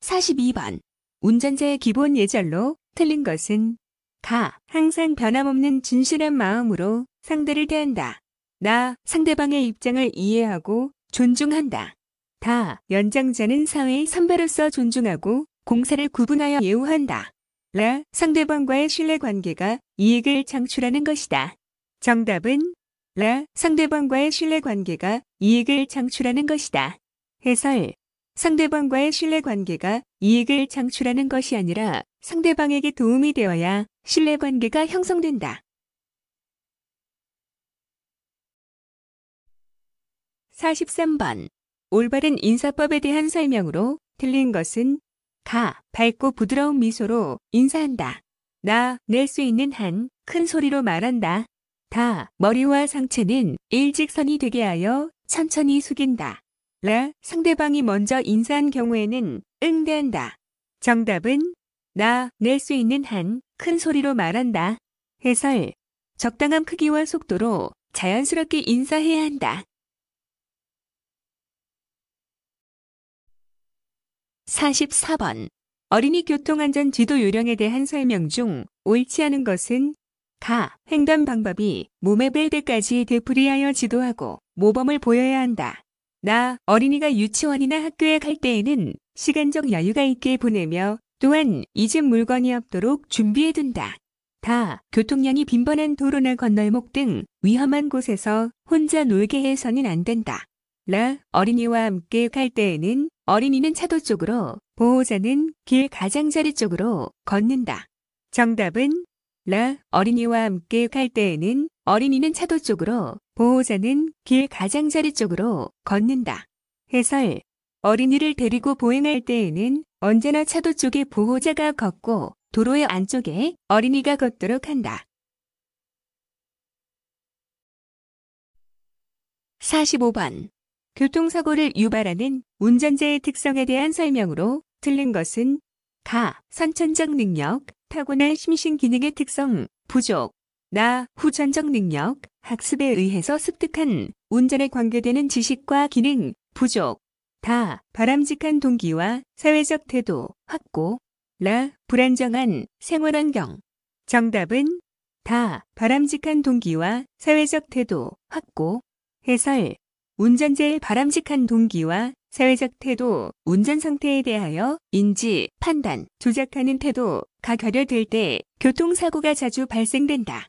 42번. 운전자의 기본 예절로 틀린 것은 가. 항상 변함없는 진실한 마음으로 상대를 대한다. 나. 상대방의 입장을 이해하고 존중한다. 다. 연장자는 사회의 선배로서 존중하고 공사를 구분하여 예우한다. 라 상대방과의 신뢰관계가 이익을 창출하는 것이다. 정답은 라 상대방과의 신뢰관계가 이익을 창출하는 것이다. 해설 상대방과의 신뢰관계가 이익을 창출하는 것이 아니라 상대방에게 도움이 되어야 신뢰관계가 형성된다. 43번 올바른 인사법에 대한 설명으로 틀린 것은 가, 밝고 부드러운 미소로 인사한다. 나, 낼 수 있는 한, 큰 소리로 말한다. 다, 머리와 상체는 일직선이 되게 하여 천천히 숙인다. 라, 상대방이 먼저 인사한 경우에는 응대한다. 정답은 나, 낼 수 있는 한, 큰 소리로 말한다. 해설, 적당한 크기와 속도로 자연스럽게 인사해야 한다. 44번 어린이 교통안전 지도 요령에 대한 설명 중 옳지 않은 것은 가 횡단 방법이 몸의벨 때까지 되풀이하여 지도하고 모범을 보여야 한다. 나 어린이가 유치원이나 학교에 갈 때에는 시간적 여유가 있게 보내며 또한 잊은 물건이 없도록 준비해둔다. 다 교통량이 빈번한 도로나 건널목 등 위험한 곳에서 혼자 놀게 해서는 안 된다. 라 어린이와 함께 갈 때에는 어린이는 차도 쪽으로 보호자는 길 가장자리 쪽으로 걷는다. 정답은 라 어린이와 함께 갈 때에는 어린이는 차도 쪽으로 보호자는 길 가장자리 쪽으로 걷는다. 해설 어린이를 데리고 보행할 때에는 언제나 차도 쪽에 보호자가 걷고 도로의 안쪽에 어린이가 걷도록 한다. 45번 교통사고를 유발하는 운전자의 특성에 대한 설명으로 틀린 것은 가, 선천적 능력, 타고난 심신 기능의 특성, 부족, 나, 후천적 능력, 학습에 의해서 습득한 운전에 관계되는 지식과 기능, 부족, 다, 바람직한 동기와 사회적 태도, 확고, 라, 불안정한 생활환경. 정답은 다, 바람직한 동기와 사회적 태도, 확고, 해설. 운전자의 바람직한 동기와 사회적 태도, 운전 상태에 대하여 인지, 판단, 조작하는 태도가 결여될 때 교통사고가 자주 발생된다.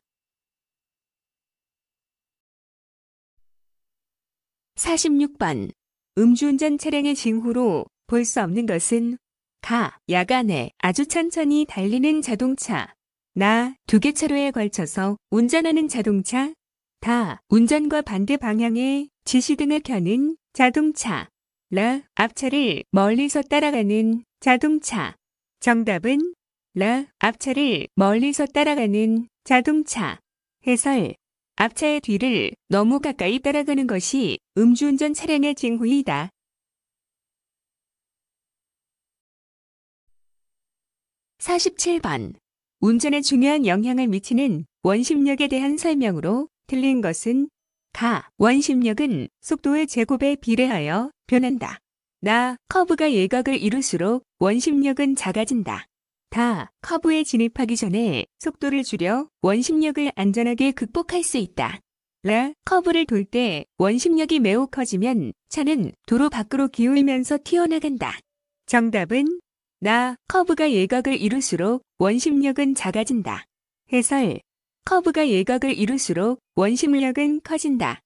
46번 음주운전 차량의 징후로 볼 수 없는 것은 가, 야간에 아주 천천히 달리는 자동차 나, 두 개 차로에 걸쳐서 운전하는 자동차 다, 운전과 반대 방향의 지시등을 켜는 자동차 라 앞차를 멀리서 따라가는 자동차 정답은 라 앞차를 멀리서 따라가는 자동차 해설 앞차의 뒤를 너무 가까이 따라가는 것이 음주운전 차량의 징후이다. 4 7번 운전에 중요한 영향을 미치는 원심력에 대한 설명으로 틀린 것은 가 원심력은 속도의 제곱에 비례하여 변한다. 나 커브가 일각을 이룰수록 원심력은 작아진다. 다 커브에 진입하기 전에 속도를 줄여 원심력을 안전하게 극복할 수 있다. 라 커브를 돌 때 원심력이 매우 커지면 차는 도로 밖으로 기울면서 튀어나간다. 정답은 나 커브가 일각을 이룰수록 원심력은 작아진다. 해설 커브가 일각을 이룰수록 원심력은 커진다.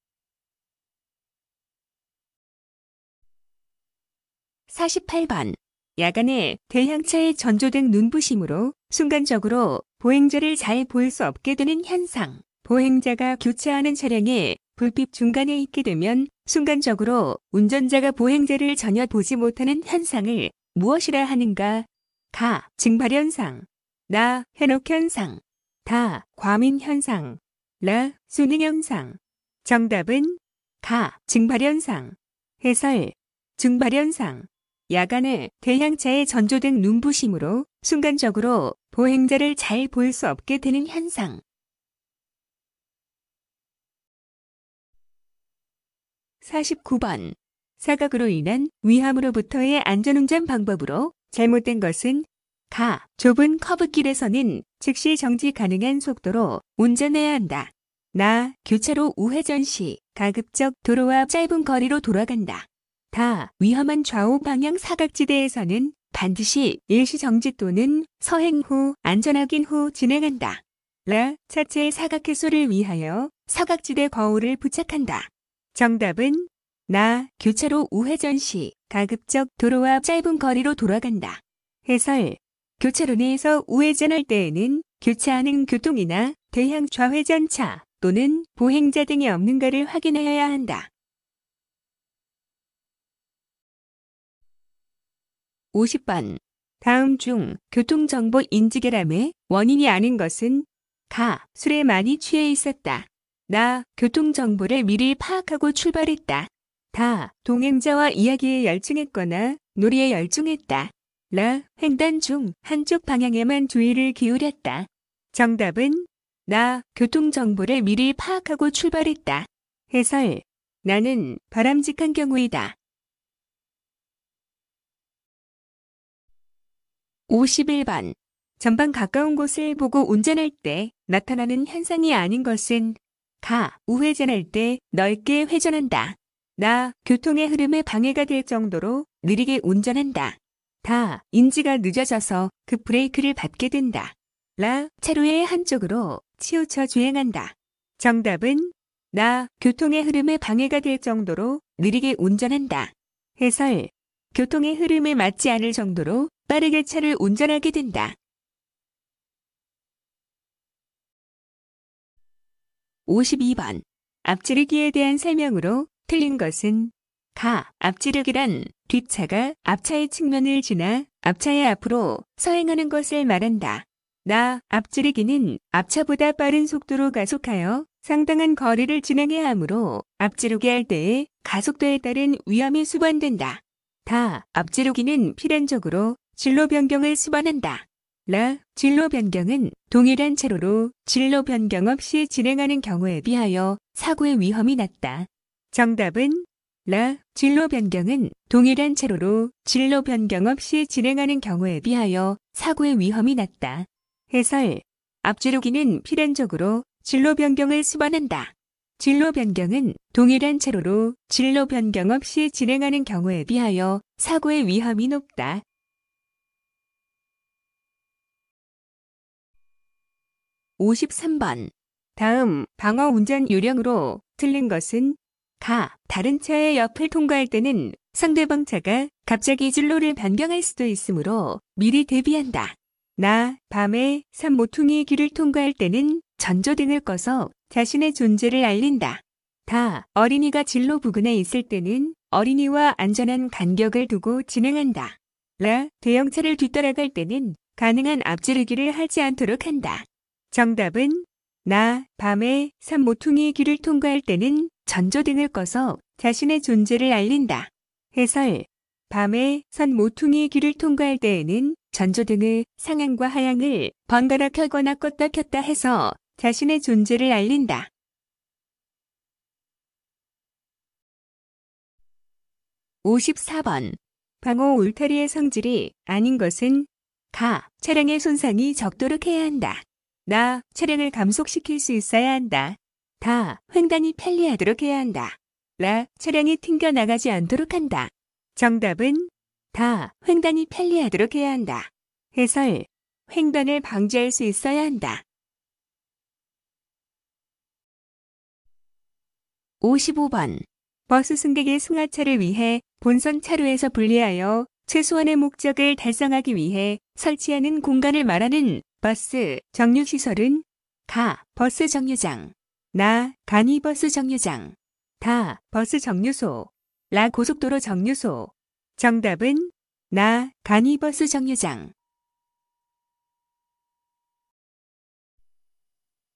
4 8번 야간에 대향차의 전조등 눈부심으로 순간적으로 보행자를 잘 보일 수 없게 되는 현상. 보행자가 교차하는 차량에 불빛 중간에 있게 되면 순간적으로 운전자가 보행자를 전혀 보지 못하는 현상을 무엇이라 하는가? 가, 증발현상, 나, 현혹현상. 다 과민 현상, 라 수능 현상. 정답은 가 증발 현상. 해설 증발 현상. 야간에 대향차에 전조된 눈부심으로 순간적으로 보행자를 잘 볼 수 없게 되는 현상. 4 9번 사각으로 인한 위함으로부터의 안전운전 방법으로 잘못된 것은 가. 좁은 커브길에서는 즉시 정지 가능한 속도로 운전해야 한다. 나. 교차로 우회전 시 가급적 도로와 짧은 거리로 돌아간다. 다. 위험한 좌우 방향 사각지대에서는 반드시 일시 정지 또는 서행 후 안전 확인 후 진행한다. 라. 차체의 사각 해소를 위하여 사각지대 거울을 부착한다. 정답은 나. 교차로 우회전 시 가급적 도로와 짧은 거리로 돌아간다. 해설 교차로 내에서 우회전할 때에는 교차하는 교통이나 대향 좌회전차 또는 보행자 등이 없는가를 확인하여야 한다. 50번 다음 중 교통정보 인지결함의 원인이 아닌 것은 가, 술에 많이 취해 있었다. 나, 교통정보를 미리 파악하고 출발했다. 다, 동행자와 이야기에 열중했거나 놀이에 열중했다. 라 횡단 중 한쪽 방향에만 주의를 기울였다. 정답은 나 교통정보를 미리 파악하고 출발했다. 해설 나는 바람직한 경우이다. 51번 전방 가까운 곳을 보고 운전할 때 나타나는 현상이 아닌 것은 가 우회전할 때 넓게 회전한다. 나 교통의 흐름에 방해가 될 정도로 느리게 운전한다. 다 인지가 늦어져서 그 브레이크를 밟게 된다. 라 차로의 한쪽으로 치우쳐 주행한다. 정답은 나 교통의 흐름에 방해가 될 정도로 느리게 운전한다. 해설 교통의 흐름에 맞지 않을 정도로 빠르게 차를 운전하게 된다. 52번 앞지르기에 대한 설명으로 틀린 것은 가, 앞지르기란 뒷차가 앞차의 측면을 지나 앞차의 앞으로 서행하는 것을 말한다. 나, 앞지르기는 앞차보다 빠른 속도로 가속하여 상당한 거리를 진행해야 하므로 앞지르기 할 때의 가속도에 따른 위험이 수반된다. 다, 앞지르기는 필연적으로 진로 변경을 수반한다. 라, 진로 변경은 동일한 차로로 진로 변경 없이 진행하는 경우에 비하여 사고의 위험이 낮다. 정답은 라 진로 변경은 동일한 차로로 진로 변경 없이 진행하는 경우에 비하여 사고의 위험이 낮다. 해설 앞지르기는 필연적으로 진로 변경을 수반한다. 진로 변경은 동일한 차로로 진로 변경 없이 진행하는 경우에 비하여 사고의 위험이 높다. 5 3번 다음 방어 운전 요령으로 틀린 것은 가. 다른 차의 옆을 통과할 때는 상대방 차가 갑자기 진로를 변경할 수도 있으므로 미리 대비한다. 나. 밤에 산 모퉁이 길을 통과할 때는 전조등을 꺼서 자신의 존재를 알린다. 다. 어린이가 진로 부근에 있을 때는 어린이와 안전한 간격을 두고 진행한다. 라. 대형차를 뒤따라갈 때는 가능한 앞지르기를 하지 않도록 한다. 정답은 나. 밤에 산 모퉁이 길을 통과할 때는 전조등을 꺼서 자신의 존재를 알린다. 해설 밤에 선 모퉁이 길을 통과할 때에는 전조등의 상향과 하향을 번갈아 켜거나 껐다 켰다 해서 자신의 존재를 알린다. 5 4번방어 울타리의 성질이 아닌 것은 가 차량의 손상이 적도록 해야 한다. 나 차량을 감속시킬 수 있어야 한다. 다 횡단이 편리하도록 해야 한다. 라 차량이 튕겨나가지 않도록 한다. 정답은 다 횡단이 편리하도록 해야 한다. 해설 횡단을 방지할 수 있어야 한다. 55번 버스 승객의 승하차를 위해 본선 차로에서 분리하여 최소한의 목적을 달성하기 위해 설치하는 공간을 말하는 버스 정류시설은 가 버스 정류장 나, 간이버스 정류장. 다, 버스 정류소. 라, 고속도로 정류소. 정답은 나, 간이버스 정류장.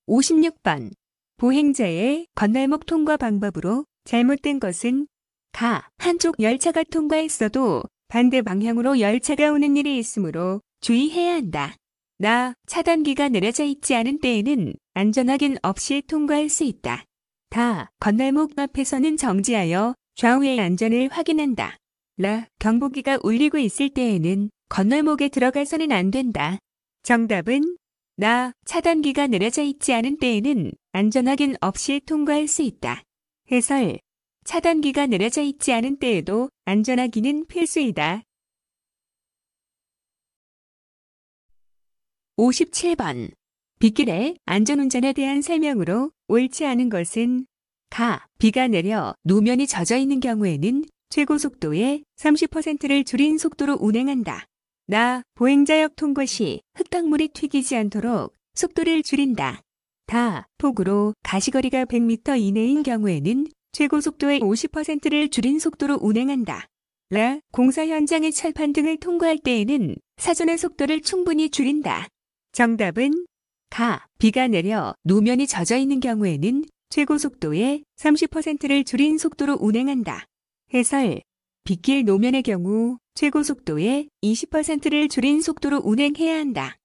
56번. 보행자의 건널목 통과 방법으로 잘못된 것은 가, 한쪽 열차가 통과했어도 반대 방향으로 열차가 오는 일이 있으므로 주의해야 한다. 나 차단기가 내려져 있지 않은 때에는 안전하긴 없이 통과할 수 있다. 다 건널목 앞에서는 정지하여 좌우의 안전을 확인한다. 라 경보기가 울리고 있을 때에는 건널목에 들어가서는 안 된다. 정답은 나 차단기가 내려져 있지 않은 때에는 안전하긴 없이 통과할 수 있다. 해설 차단기가 내려져 있지 않은 때에도 안전하기는 필수이다. 57번. 빗길에 안전운전에 대한 설명으로 옳지 않은 것은 가, 비가 내려 노면이 젖어 있는 경우에는 최고속도의 30%를 줄인 속도로 운행한다. 나, 보행자역 통과 시 흙탕물이 튀기지 않도록 속도를 줄인다. 다, 폭으로 가시거리가 100m 이내인 경우에는 최고속도의 50%를 줄인 속도로 운행한다. 라, 공사 현장의 철판 등을 통과할 때에는 사전의 속도를 충분히 줄인다. 정답은 가. 비가 내려 노면이 젖어 있는 경우에는 최고 속도의 30%를 줄인 속도로 운행한다. 해설. 빗길 노면의 경우 최고 속도의 20%를 줄인 속도로 운행해야 한다.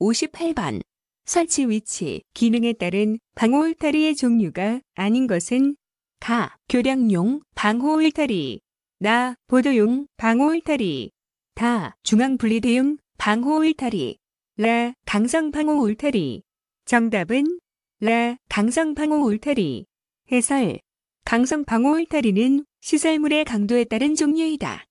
58번. 설치 위치, 기능에 따른 방호 울타리의 종류가 아닌 것은 가, 교량용 방호 울타리, 나, 보도용 방호 울타리, 다 중앙 분리대응 방호 울타리 라강성 방호 울타리 정답은 라강성 방호 울타리 해설 강성 방호 울타리는 시설물의 강도에 따른 종류이다.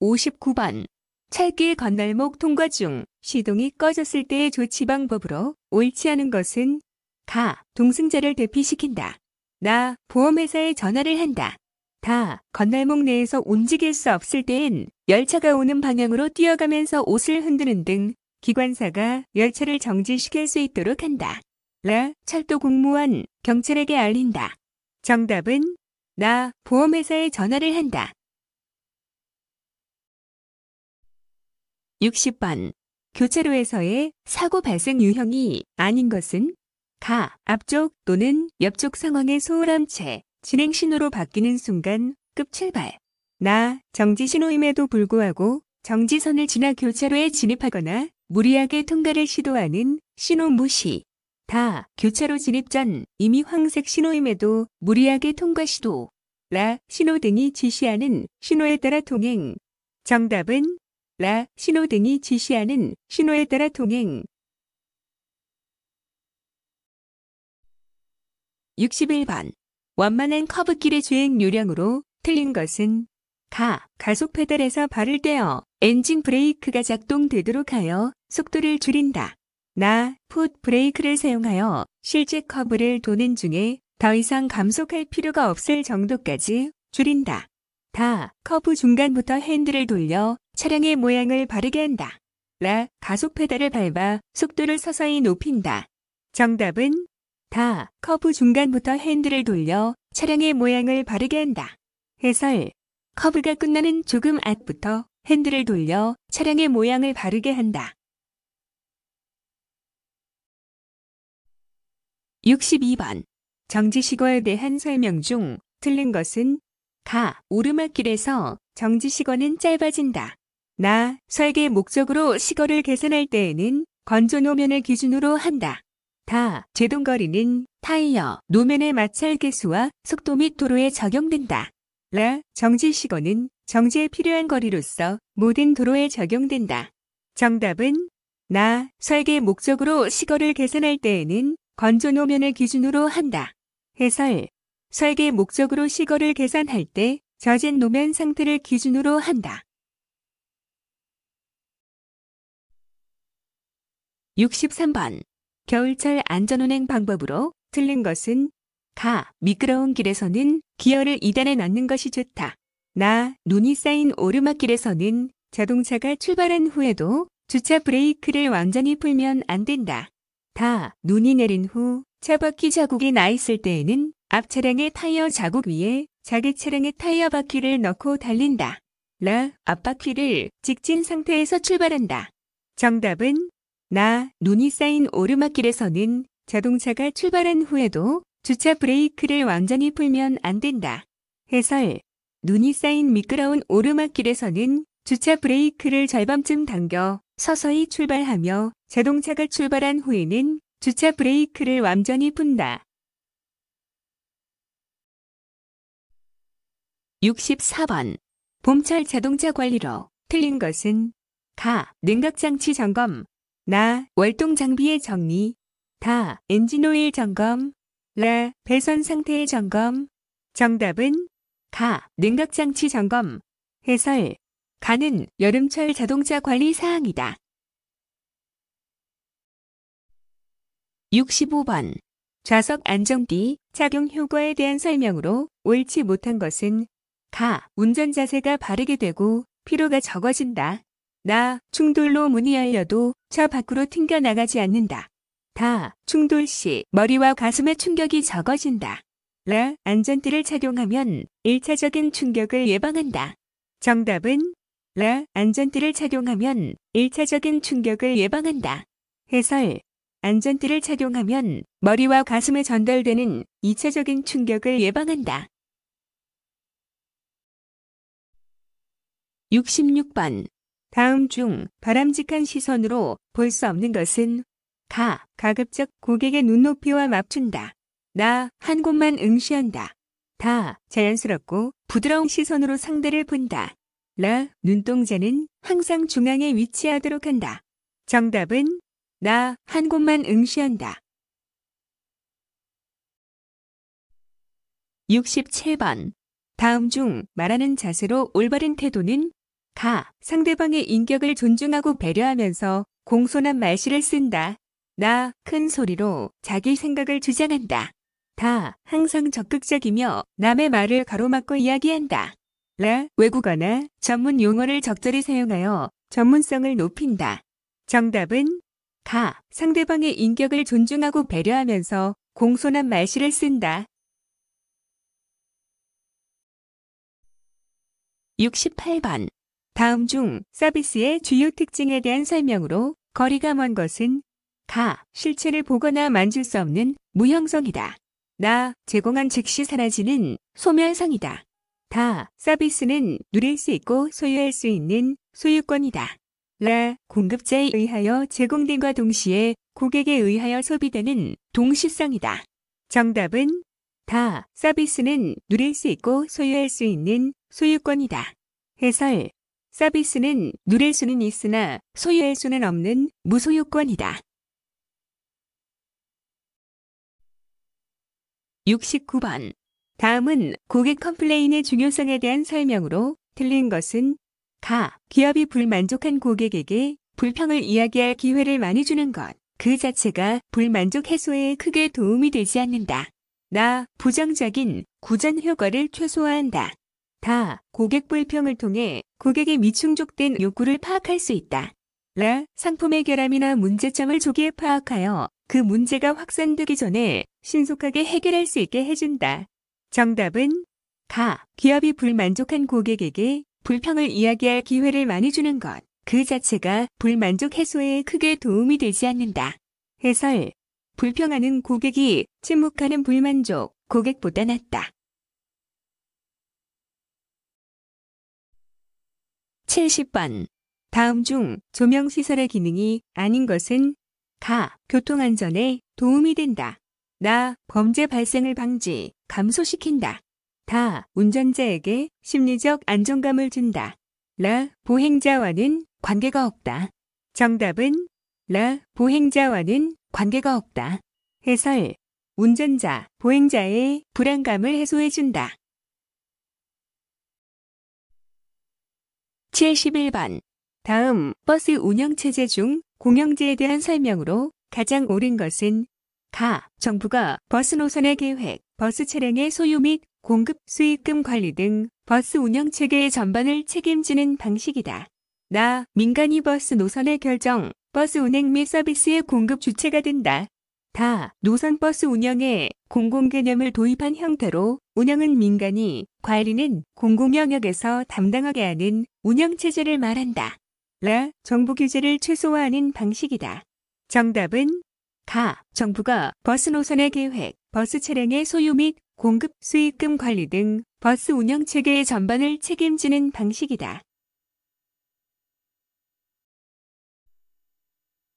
59번 찰길 건널목 통과 중 시동이 꺼졌을 때의 조치 방법으로 옳지 않은 것은 가 동승자를 대피시킨다. 나 보험회사에 전화를 한다. 다 건널목 내에서 움직일 수 없을 때엔 열차가 오는 방향으로 뛰어가면서 옷을 흔드는 등 기관사가 열차를 정지시킬 수 있도록 한다. 라 철도 공무원 경찰에게 알린다. 정답은 나 보험회사에 전화를 한다. 60번 교차로에서의 사고 발생 유형이 아닌 것은 가 앞쪽 또는 옆쪽 상황에 소홀함 채 진행 신호로 바뀌는 순간 급출발. 나 정지 신호임에도 불구하고 정지선을 지나 교차로에 진입하거나 무리하게 통과를 시도하는 신호 무시. 다 교차로 진입 전 이미 황색 신호임에도 무리하게 통과 시도. 라 신호 등이 지시하는 신호에 따라 통행. 정답은 라 신호 등이 지시하는 신호에 따라 통행. 61번 완만한 커브길의 주행 요령으로 틀린 것은 가, 가속 페달에서 발을 떼어 엔진 브레이크가 작동되도록 하여 속도를 줄인다. 나, 풋 브레이크를 사용하여 실제 커브를 도는 중에 더 이상 감속할 필요가 없을 정도까지 줄인다. 다, 커브 중간부터 핸들을 돌려 차량의 모양을 바르게 한다. 라, 가속 페달을 밟아 속도를 서서히 높인다. 정답은 다 커브 중간부터 핸들을 돌려 차량의 모양을 바르게 한다. 해설 커브가 끝나는 조금 앞부터 핸들을 돌려 차량의 모양을 바르게 한다. 62번 정지시거에 대한 설명 중 틀린 것은 가 오르막길에서 정지시거는 짧아진다. 나 설계 목적으로 시거를 계산할 때에는 건조노면을 기준으로 한다. 다 제동거리는 타이어, 노면의 마찰 개수와 속도 및 도로에 적용된다. 라 정지시거는 정지에 필요한 거리로서 모든 도로에 적용된다. 정답은 나 설계 목적으로 시거를 계산할 때에는 건조 노면을 기준으로 한다. 해설 설계 목적으로 시거를 계산할 때 젖은 노면 상태를 기준으로 한다. 63번 겨울철 안전운행 방법으로 틀린 것은 가 미끄러운 길에서는 기어를 이단에 넣는 것이 좋다. 나 눈이 쌓인 오르막길에서는 자동차가 출발한 후에도 주차 브레이크를 완전히 풀면 안 된다. 다 눈이 내린 후 차바퀴 자국이 나 있을 때에는 앞 차량의 타이어 자국 위에 자기 차량의 타이어 바퀴를 넣고 달린다. 라 앞바퀴를 직진 상태에서 출발한다. 정답은 나 눈이 쌓인 오르막길에서는 자동차가 출발한 후에도 주차 브레이크를 완전히 풀면 안 된다. 해설. 눈이 쌓인 미끄러운 오르막길에서는 주차 브레이크를 절반쯤 당겨 서서히 출발하며 자동차가 출발한 후에는 주차 브레이크를 완전히 푼다. 64번. 봄철 자동차 관리로 틀린 것은 가. 냉각장치 점검. 나 월동 장비의 정리 다 엔진오일 점검 라 배선 상태의 점검 정답은 가 냉각장치 점검 해설 가는 여름철 자동차 관리 사항이다. 65번 좌석 안정띠 착용 효과에 대한 설명으로 옳지 못한 것은 가 운전 자세가 바르게 되고 피로가 적어진다. 나 충돌로 문의하려도차 밖으로 튕겨나가지 않는다. 다 충돌 시 머리와 가슴의 충격이 적어진다. 라 안전띠를 착용하면 1차적인 충격을 예방한다. 정답은 라 안전띠를 착용하면 1차적인 충격을 예방한다. 해설 안전띠를 착용하면 머리와 가슴에 전달되는 2차적인 충격을 예방한다. 66번 다음 중 바람직한 시선으로 볼 수 없는 것은 가, 가급적 고객의 눈높이와 맞춘다. 나, 한 곳만 응시한다. 다, 자연스럽고 부드러운 시선으로 상대를 본다. 라, 눈동자는 항상 중앙에 위치하도록 한다. 정답은 나, 한 곳만 응시한다. 67번. 다음 중 말하는 자세로 올바른 태도는 가. 상대방의 인격을 존중하고 배려하면서 공손한 말씨를 쓴다. 나. 큰 소리로 자기 생각을 주장한다. 다. 항상 적극적이며 남의 말을 가로막고 이야기한다. 라. 외국어나 전문 용어를 적절히 사용하여 전문성을 높인다. 정답은 가. 상대방의 인격을 존중하고 배려하면서 공손한 말씨를 쓴다. 68번 다음 중 서비스의 주요 특징에 대한 설명으로 거리가 먼 것은 가 실체를 보거나 만질 수 없는 무형성이다. 나 제공한 즉시 사라지는 소멸성이다. 다 서비스는 누릴 수 있고 소유할 수 있는 소유권이다. 라 공급자에 의하여 제공된과 동시에 고객에 의하여 소비되는 동시성이다. 정답은 다 서비스는 누릴 수 있고 소유할 수 있는 소유권이다. 해설 서비스는 누릴 수는 있으나 소유할 수는 없는 무소유권이다. 69번. 다음은 고객 컴플레인의 중요성에 대한 설명으로 틀린 것은 가. 기업이 불만족한 고객에게 불평을 이야기할 기회를 많이 주는 것. 그 자체가 불만족 해소에 크게 도움이 되지 않는다. 나. 부정적인 구전 효과를 최소화한다. 나타 고객 불평을 통해 고객의 미충족된 욕구를 파악할 수 있다. 라 상품의 결함이나 문제점을 조기에 파악하여 그 문제가 확산되기 전에 신속하게 해결할 수 있게 해준다. 정답은 가 기업이 불만족한 고객에게 불평을 이야기할 기회를 많이 주는 것. 그 자체가 불만족 해소에 크게 도움이 되지 않는다. 해설 불평하는 고객이 침묵하는 불만족 고객보다 낫다. 70번. 다음 중 조명시설의 기능이 아닌 것은 가. 교통안전에 도움이 된다. 나. 범죄 발생을 방지, 감소시킨다. 다. 운전자에게 심리적 안정감을 준다. 라. 보행자와는 관계가 없다. 정답은 라. 보행자와는 관계가 없다. 해설. 운전자, 보행자의 불안감을 해소해준다. 71번. 다음 버스 운영체제 중 공영제에 대한 설명으로 가장 옳은 것은 가. 정부가 버스 노선의 계획, 버스 차량의 소유 및 공급 수익금 관리 등 버스 운영 체계의 전반을 책임지는 방식이다. 나 민간이 버스 노선의 결정, 버스 운행 및 서비스의 공급 주체가 된다. 다 노선버스 운영에 공공개념을 도입한 형태로 운영은 민간이, 관리는 공공영역에서 담당하게 하는 운영체제를 말한다. 라 정부 규제를 최소화하는 방식이다. 정답은 가 정부가 버스 노선의 계획, 버스 차량의 소유 및 공급 수익금 관리 등 버스 운영 체계의 전반을 책임지는 방식이다.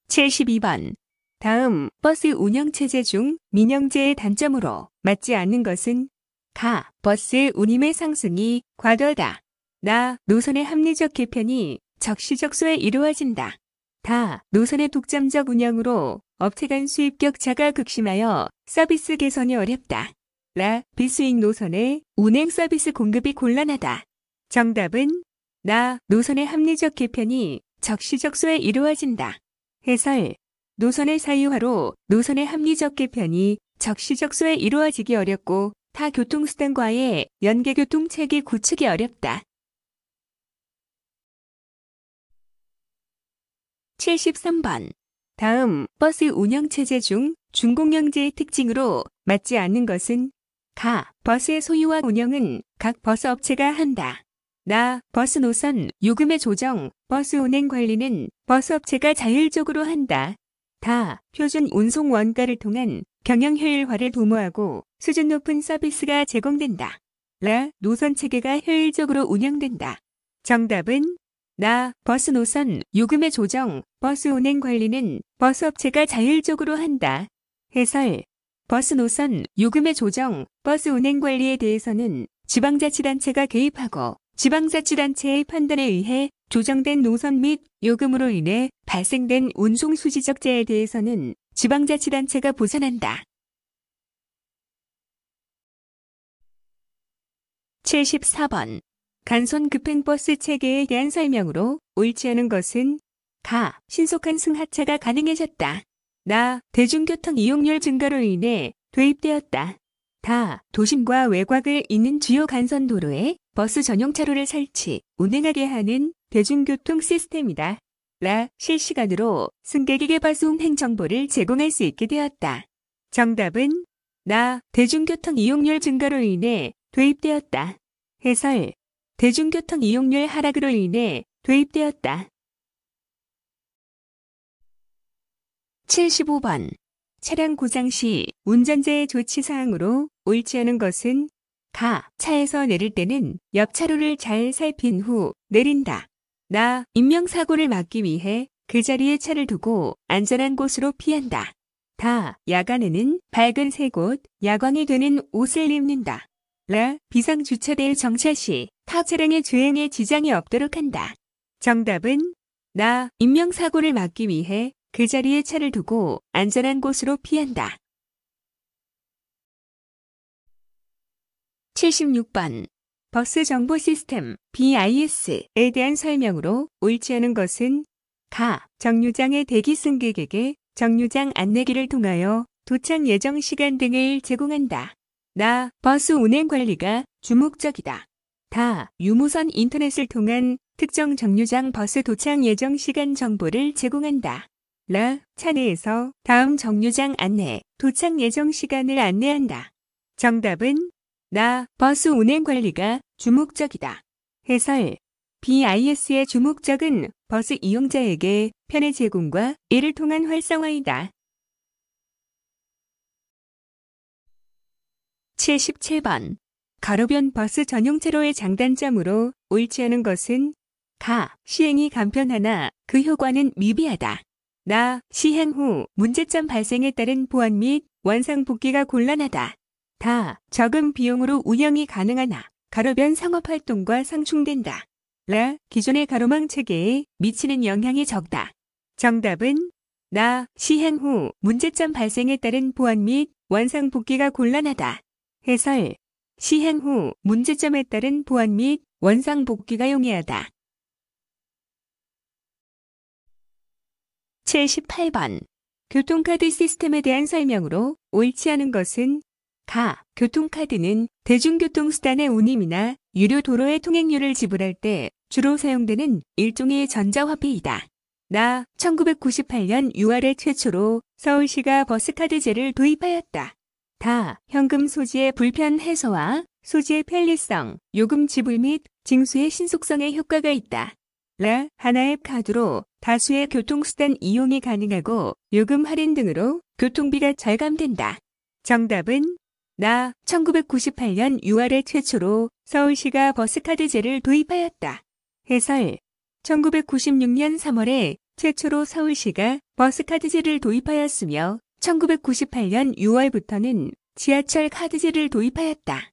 72번 다음 버스 운영체제 중 민영제의 단점으로 맞지 않는 것은 가 버스 운임의 상승이 과도하다. 나 노선의 합리적 개편이 적시적 소에 이루어진다. 다 노선의 독점적 운영으로 업체 간 수입 격차가 극심하여 서비스 개선이 어렵다. 라 비수익 노선의 운행 서비스 공급이 곤란하다. 정답은 나 노선의 합리적 개편이 적시적소에 이루어진다. 해설 노선의 사유화로 노선의 합리적 개편이 적시적 소에 이루어지기 어렵고 타 교통수단과의 연계교통체계 구축이 어렵다. 73번 다음 버스 운영체제 중 중공영제의 특징으로 맞지 않는 것은 가 버스의 소유와 운영은 각 버스 업체가 한다. 나 버스 노선 요금의 조정 버스 운행 관리는 버스 업체가 자율적으로 한다. 다 표준 운송 원가를 통한 경영 효율화를 도모하고 수준 높은 서비스가 제공된다. 라 노선 체계가 효율적으로 운영된다. 정답은 나 버스 노선 요금의 조정 버스 운행 관리는 버스 업체가 자율적으로 한다. 해설 버스 노선 요금의 조정 버스 운행 관리에 대해서는 지방자치단체가 개입하고 지방자치단체의 판단에 의해 조정된 노선 및 요금으로 인해 발생된 운송 수지적재에 대해서는 지방자치단체가 보전한다. 74번 간선 급행버스 체계에 대한 설명으로 옳지 않은 것은 가 신속한 승하차가 가능해졌다. 나 대중교통 이용률 증가로 인해 도입되었다. 다 도심과 외곽을 잇는 주요 간선 도로에 버스 전용 차로를 설치, 운행하게 하는 대중교통 시스템이다. 라 실시간으로 승객에게 버스 운행 정보를 제공할 수 있게 되었다. 정답은 나 대중교통 이용률 증가로 인해 도입되었다. 해설 대중교통 이용률 하락으로 인해 도입되었다. 75번 차량 고장 시 운전자의 조치 사항으로 옳지 않은 것은 가. 차에서 내릴 때는 옆 차로를 잘 살핀 후 내린다. 나. 인명사고를 막기 위해 그 자리에 차를 두고 안전한 곳으로 피한다. 다. 야간에는 밝은 새곳, 야광이 되는 옷을 입는다. 라. 비상주차대에 정차 시 타 차량의 주행에 지장이 없도록 한다. 정답은 나. 인명사고를 막기 위해 그 자리에 차를 두고 안전한 곳으로 피한다. 76번 버스 정보 시스템 BIS에 대한 설명으로 옳지 않은 것은 가 정류장의 대기 승객에게 정류장 안내기를 통하여 도착 예정 시간 등을 제공한다. 나 버스 운행 관리가 주목적이다. 다 유무선 인터넷을 통한 특정 정류장 버스 도착 예정 시간 정보를 제공한다. 라 차내에서 다음 정류장 안내 도착 예정 시간을 안내한다. 정답은 나 버스 운행 관리가 주목적이다. 해설 BIS의 주목적은 버스 이용자에게 편의 제공과 이를 통한 활성화이다. 77번 가로변 버스 전용 차로의 장단점으로 옳지 않은 것은 가 시행이 간편하나 그 효과는 미비하다. 나 시행 후 문제점 발생에 따른 보안및 원상 복귀가 곤란하다. 다 적은 비용으로 운영이 가능하나 가로변 상업활동과 상충된다. 라 기존의 가로망 체계에 미치는 영향이 적다. 정답은 나 시행 후 문제점 발생에 따른 보완 및 완상 복귀가 곤란하다. 해설 시행 후 문제점에 따른 보완 및 원상 복귀가 용이하다. 78번 교통카드 시스템에 대한 설명으로 옳지 않은 것은 가. 교통카드는 대중교통수단의 운임이나 유료 도로의 통행료를 지불할 때 주로 사용되는 일종의 전자화폐이다. 나 1998년 6월에 최초로 서울시가 버스카드제를 도입하였다. 다 현금 소지의 불편 해소와 소지의 편리성, 요금 지불 및 징수의 신속성에 효과가 있다. 라 하나의 카드로 다수의 교통수단 이용이 가능하고 요금 할인 등으로 교통비가 절감된다. 정답은 나 1998년 6월에 최초로 서울시가 버스카드제를 도입하였다. 해설 1996년 3월에 최초로 서울시가 버스카드제를 도입하였으며 1998년 6월부터는 지하철 카드제를 도입하였다.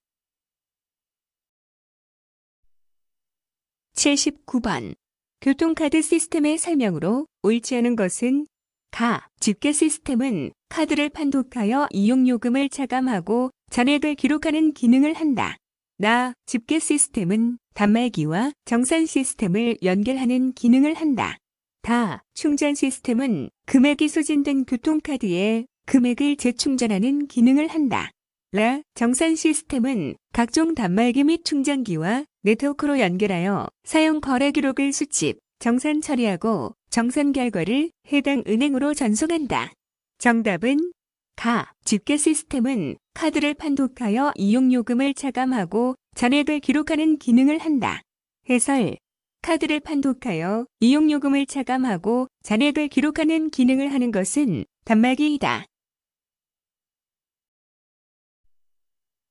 79번 교통카드 시스템의 설명으로 옳지 않은 것은 가 집계 시스템은 카드를 판독하여 이용요금을 차감하고 잔액을 기록하는 기능을 한다. 나 집계 시스템은 단말기와 정산 시스템을 연결하는 기능을 한다. 다 충전 시스템은 금액이 소진된 교통카드에 금액을 재충전하는 기능을 한다. 라 정산 시스템은 각종 단말기 및 충전기와 네트워크로 연결하여 사용 거래 기록을 수집, 정산 처리하고 정산 결과를 해당 은행으로 전송한다. 정답은 가. 집계 시스템은 카드를 판독하여 이용요금을 차감하고 잔액을 기록하는 기능을 한다. 해설 카드를 판독하여 이용요금을 차감하고 잔액을 기록하는 기능을 하는 것은 단말기이다.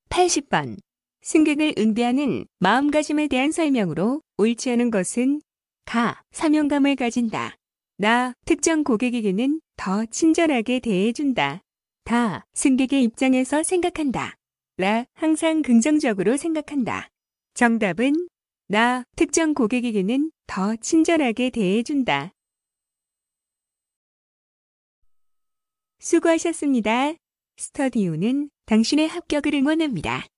80번 승객을 응대하는 마음가짐에 대한 설명으로 옳지 않은 것은 가 사명감을 가진다. 나 특정 고객에게는 더 친절하게 대해준다. 다 승객의 입장에서 생각한다. 라 항상 긍정적으로 생각한다. 정답은 나 특정 고객에게는 더 친절하게 대해준다. 수고하셨습니다. 스터디오는 당신의 합격을 응원합니다.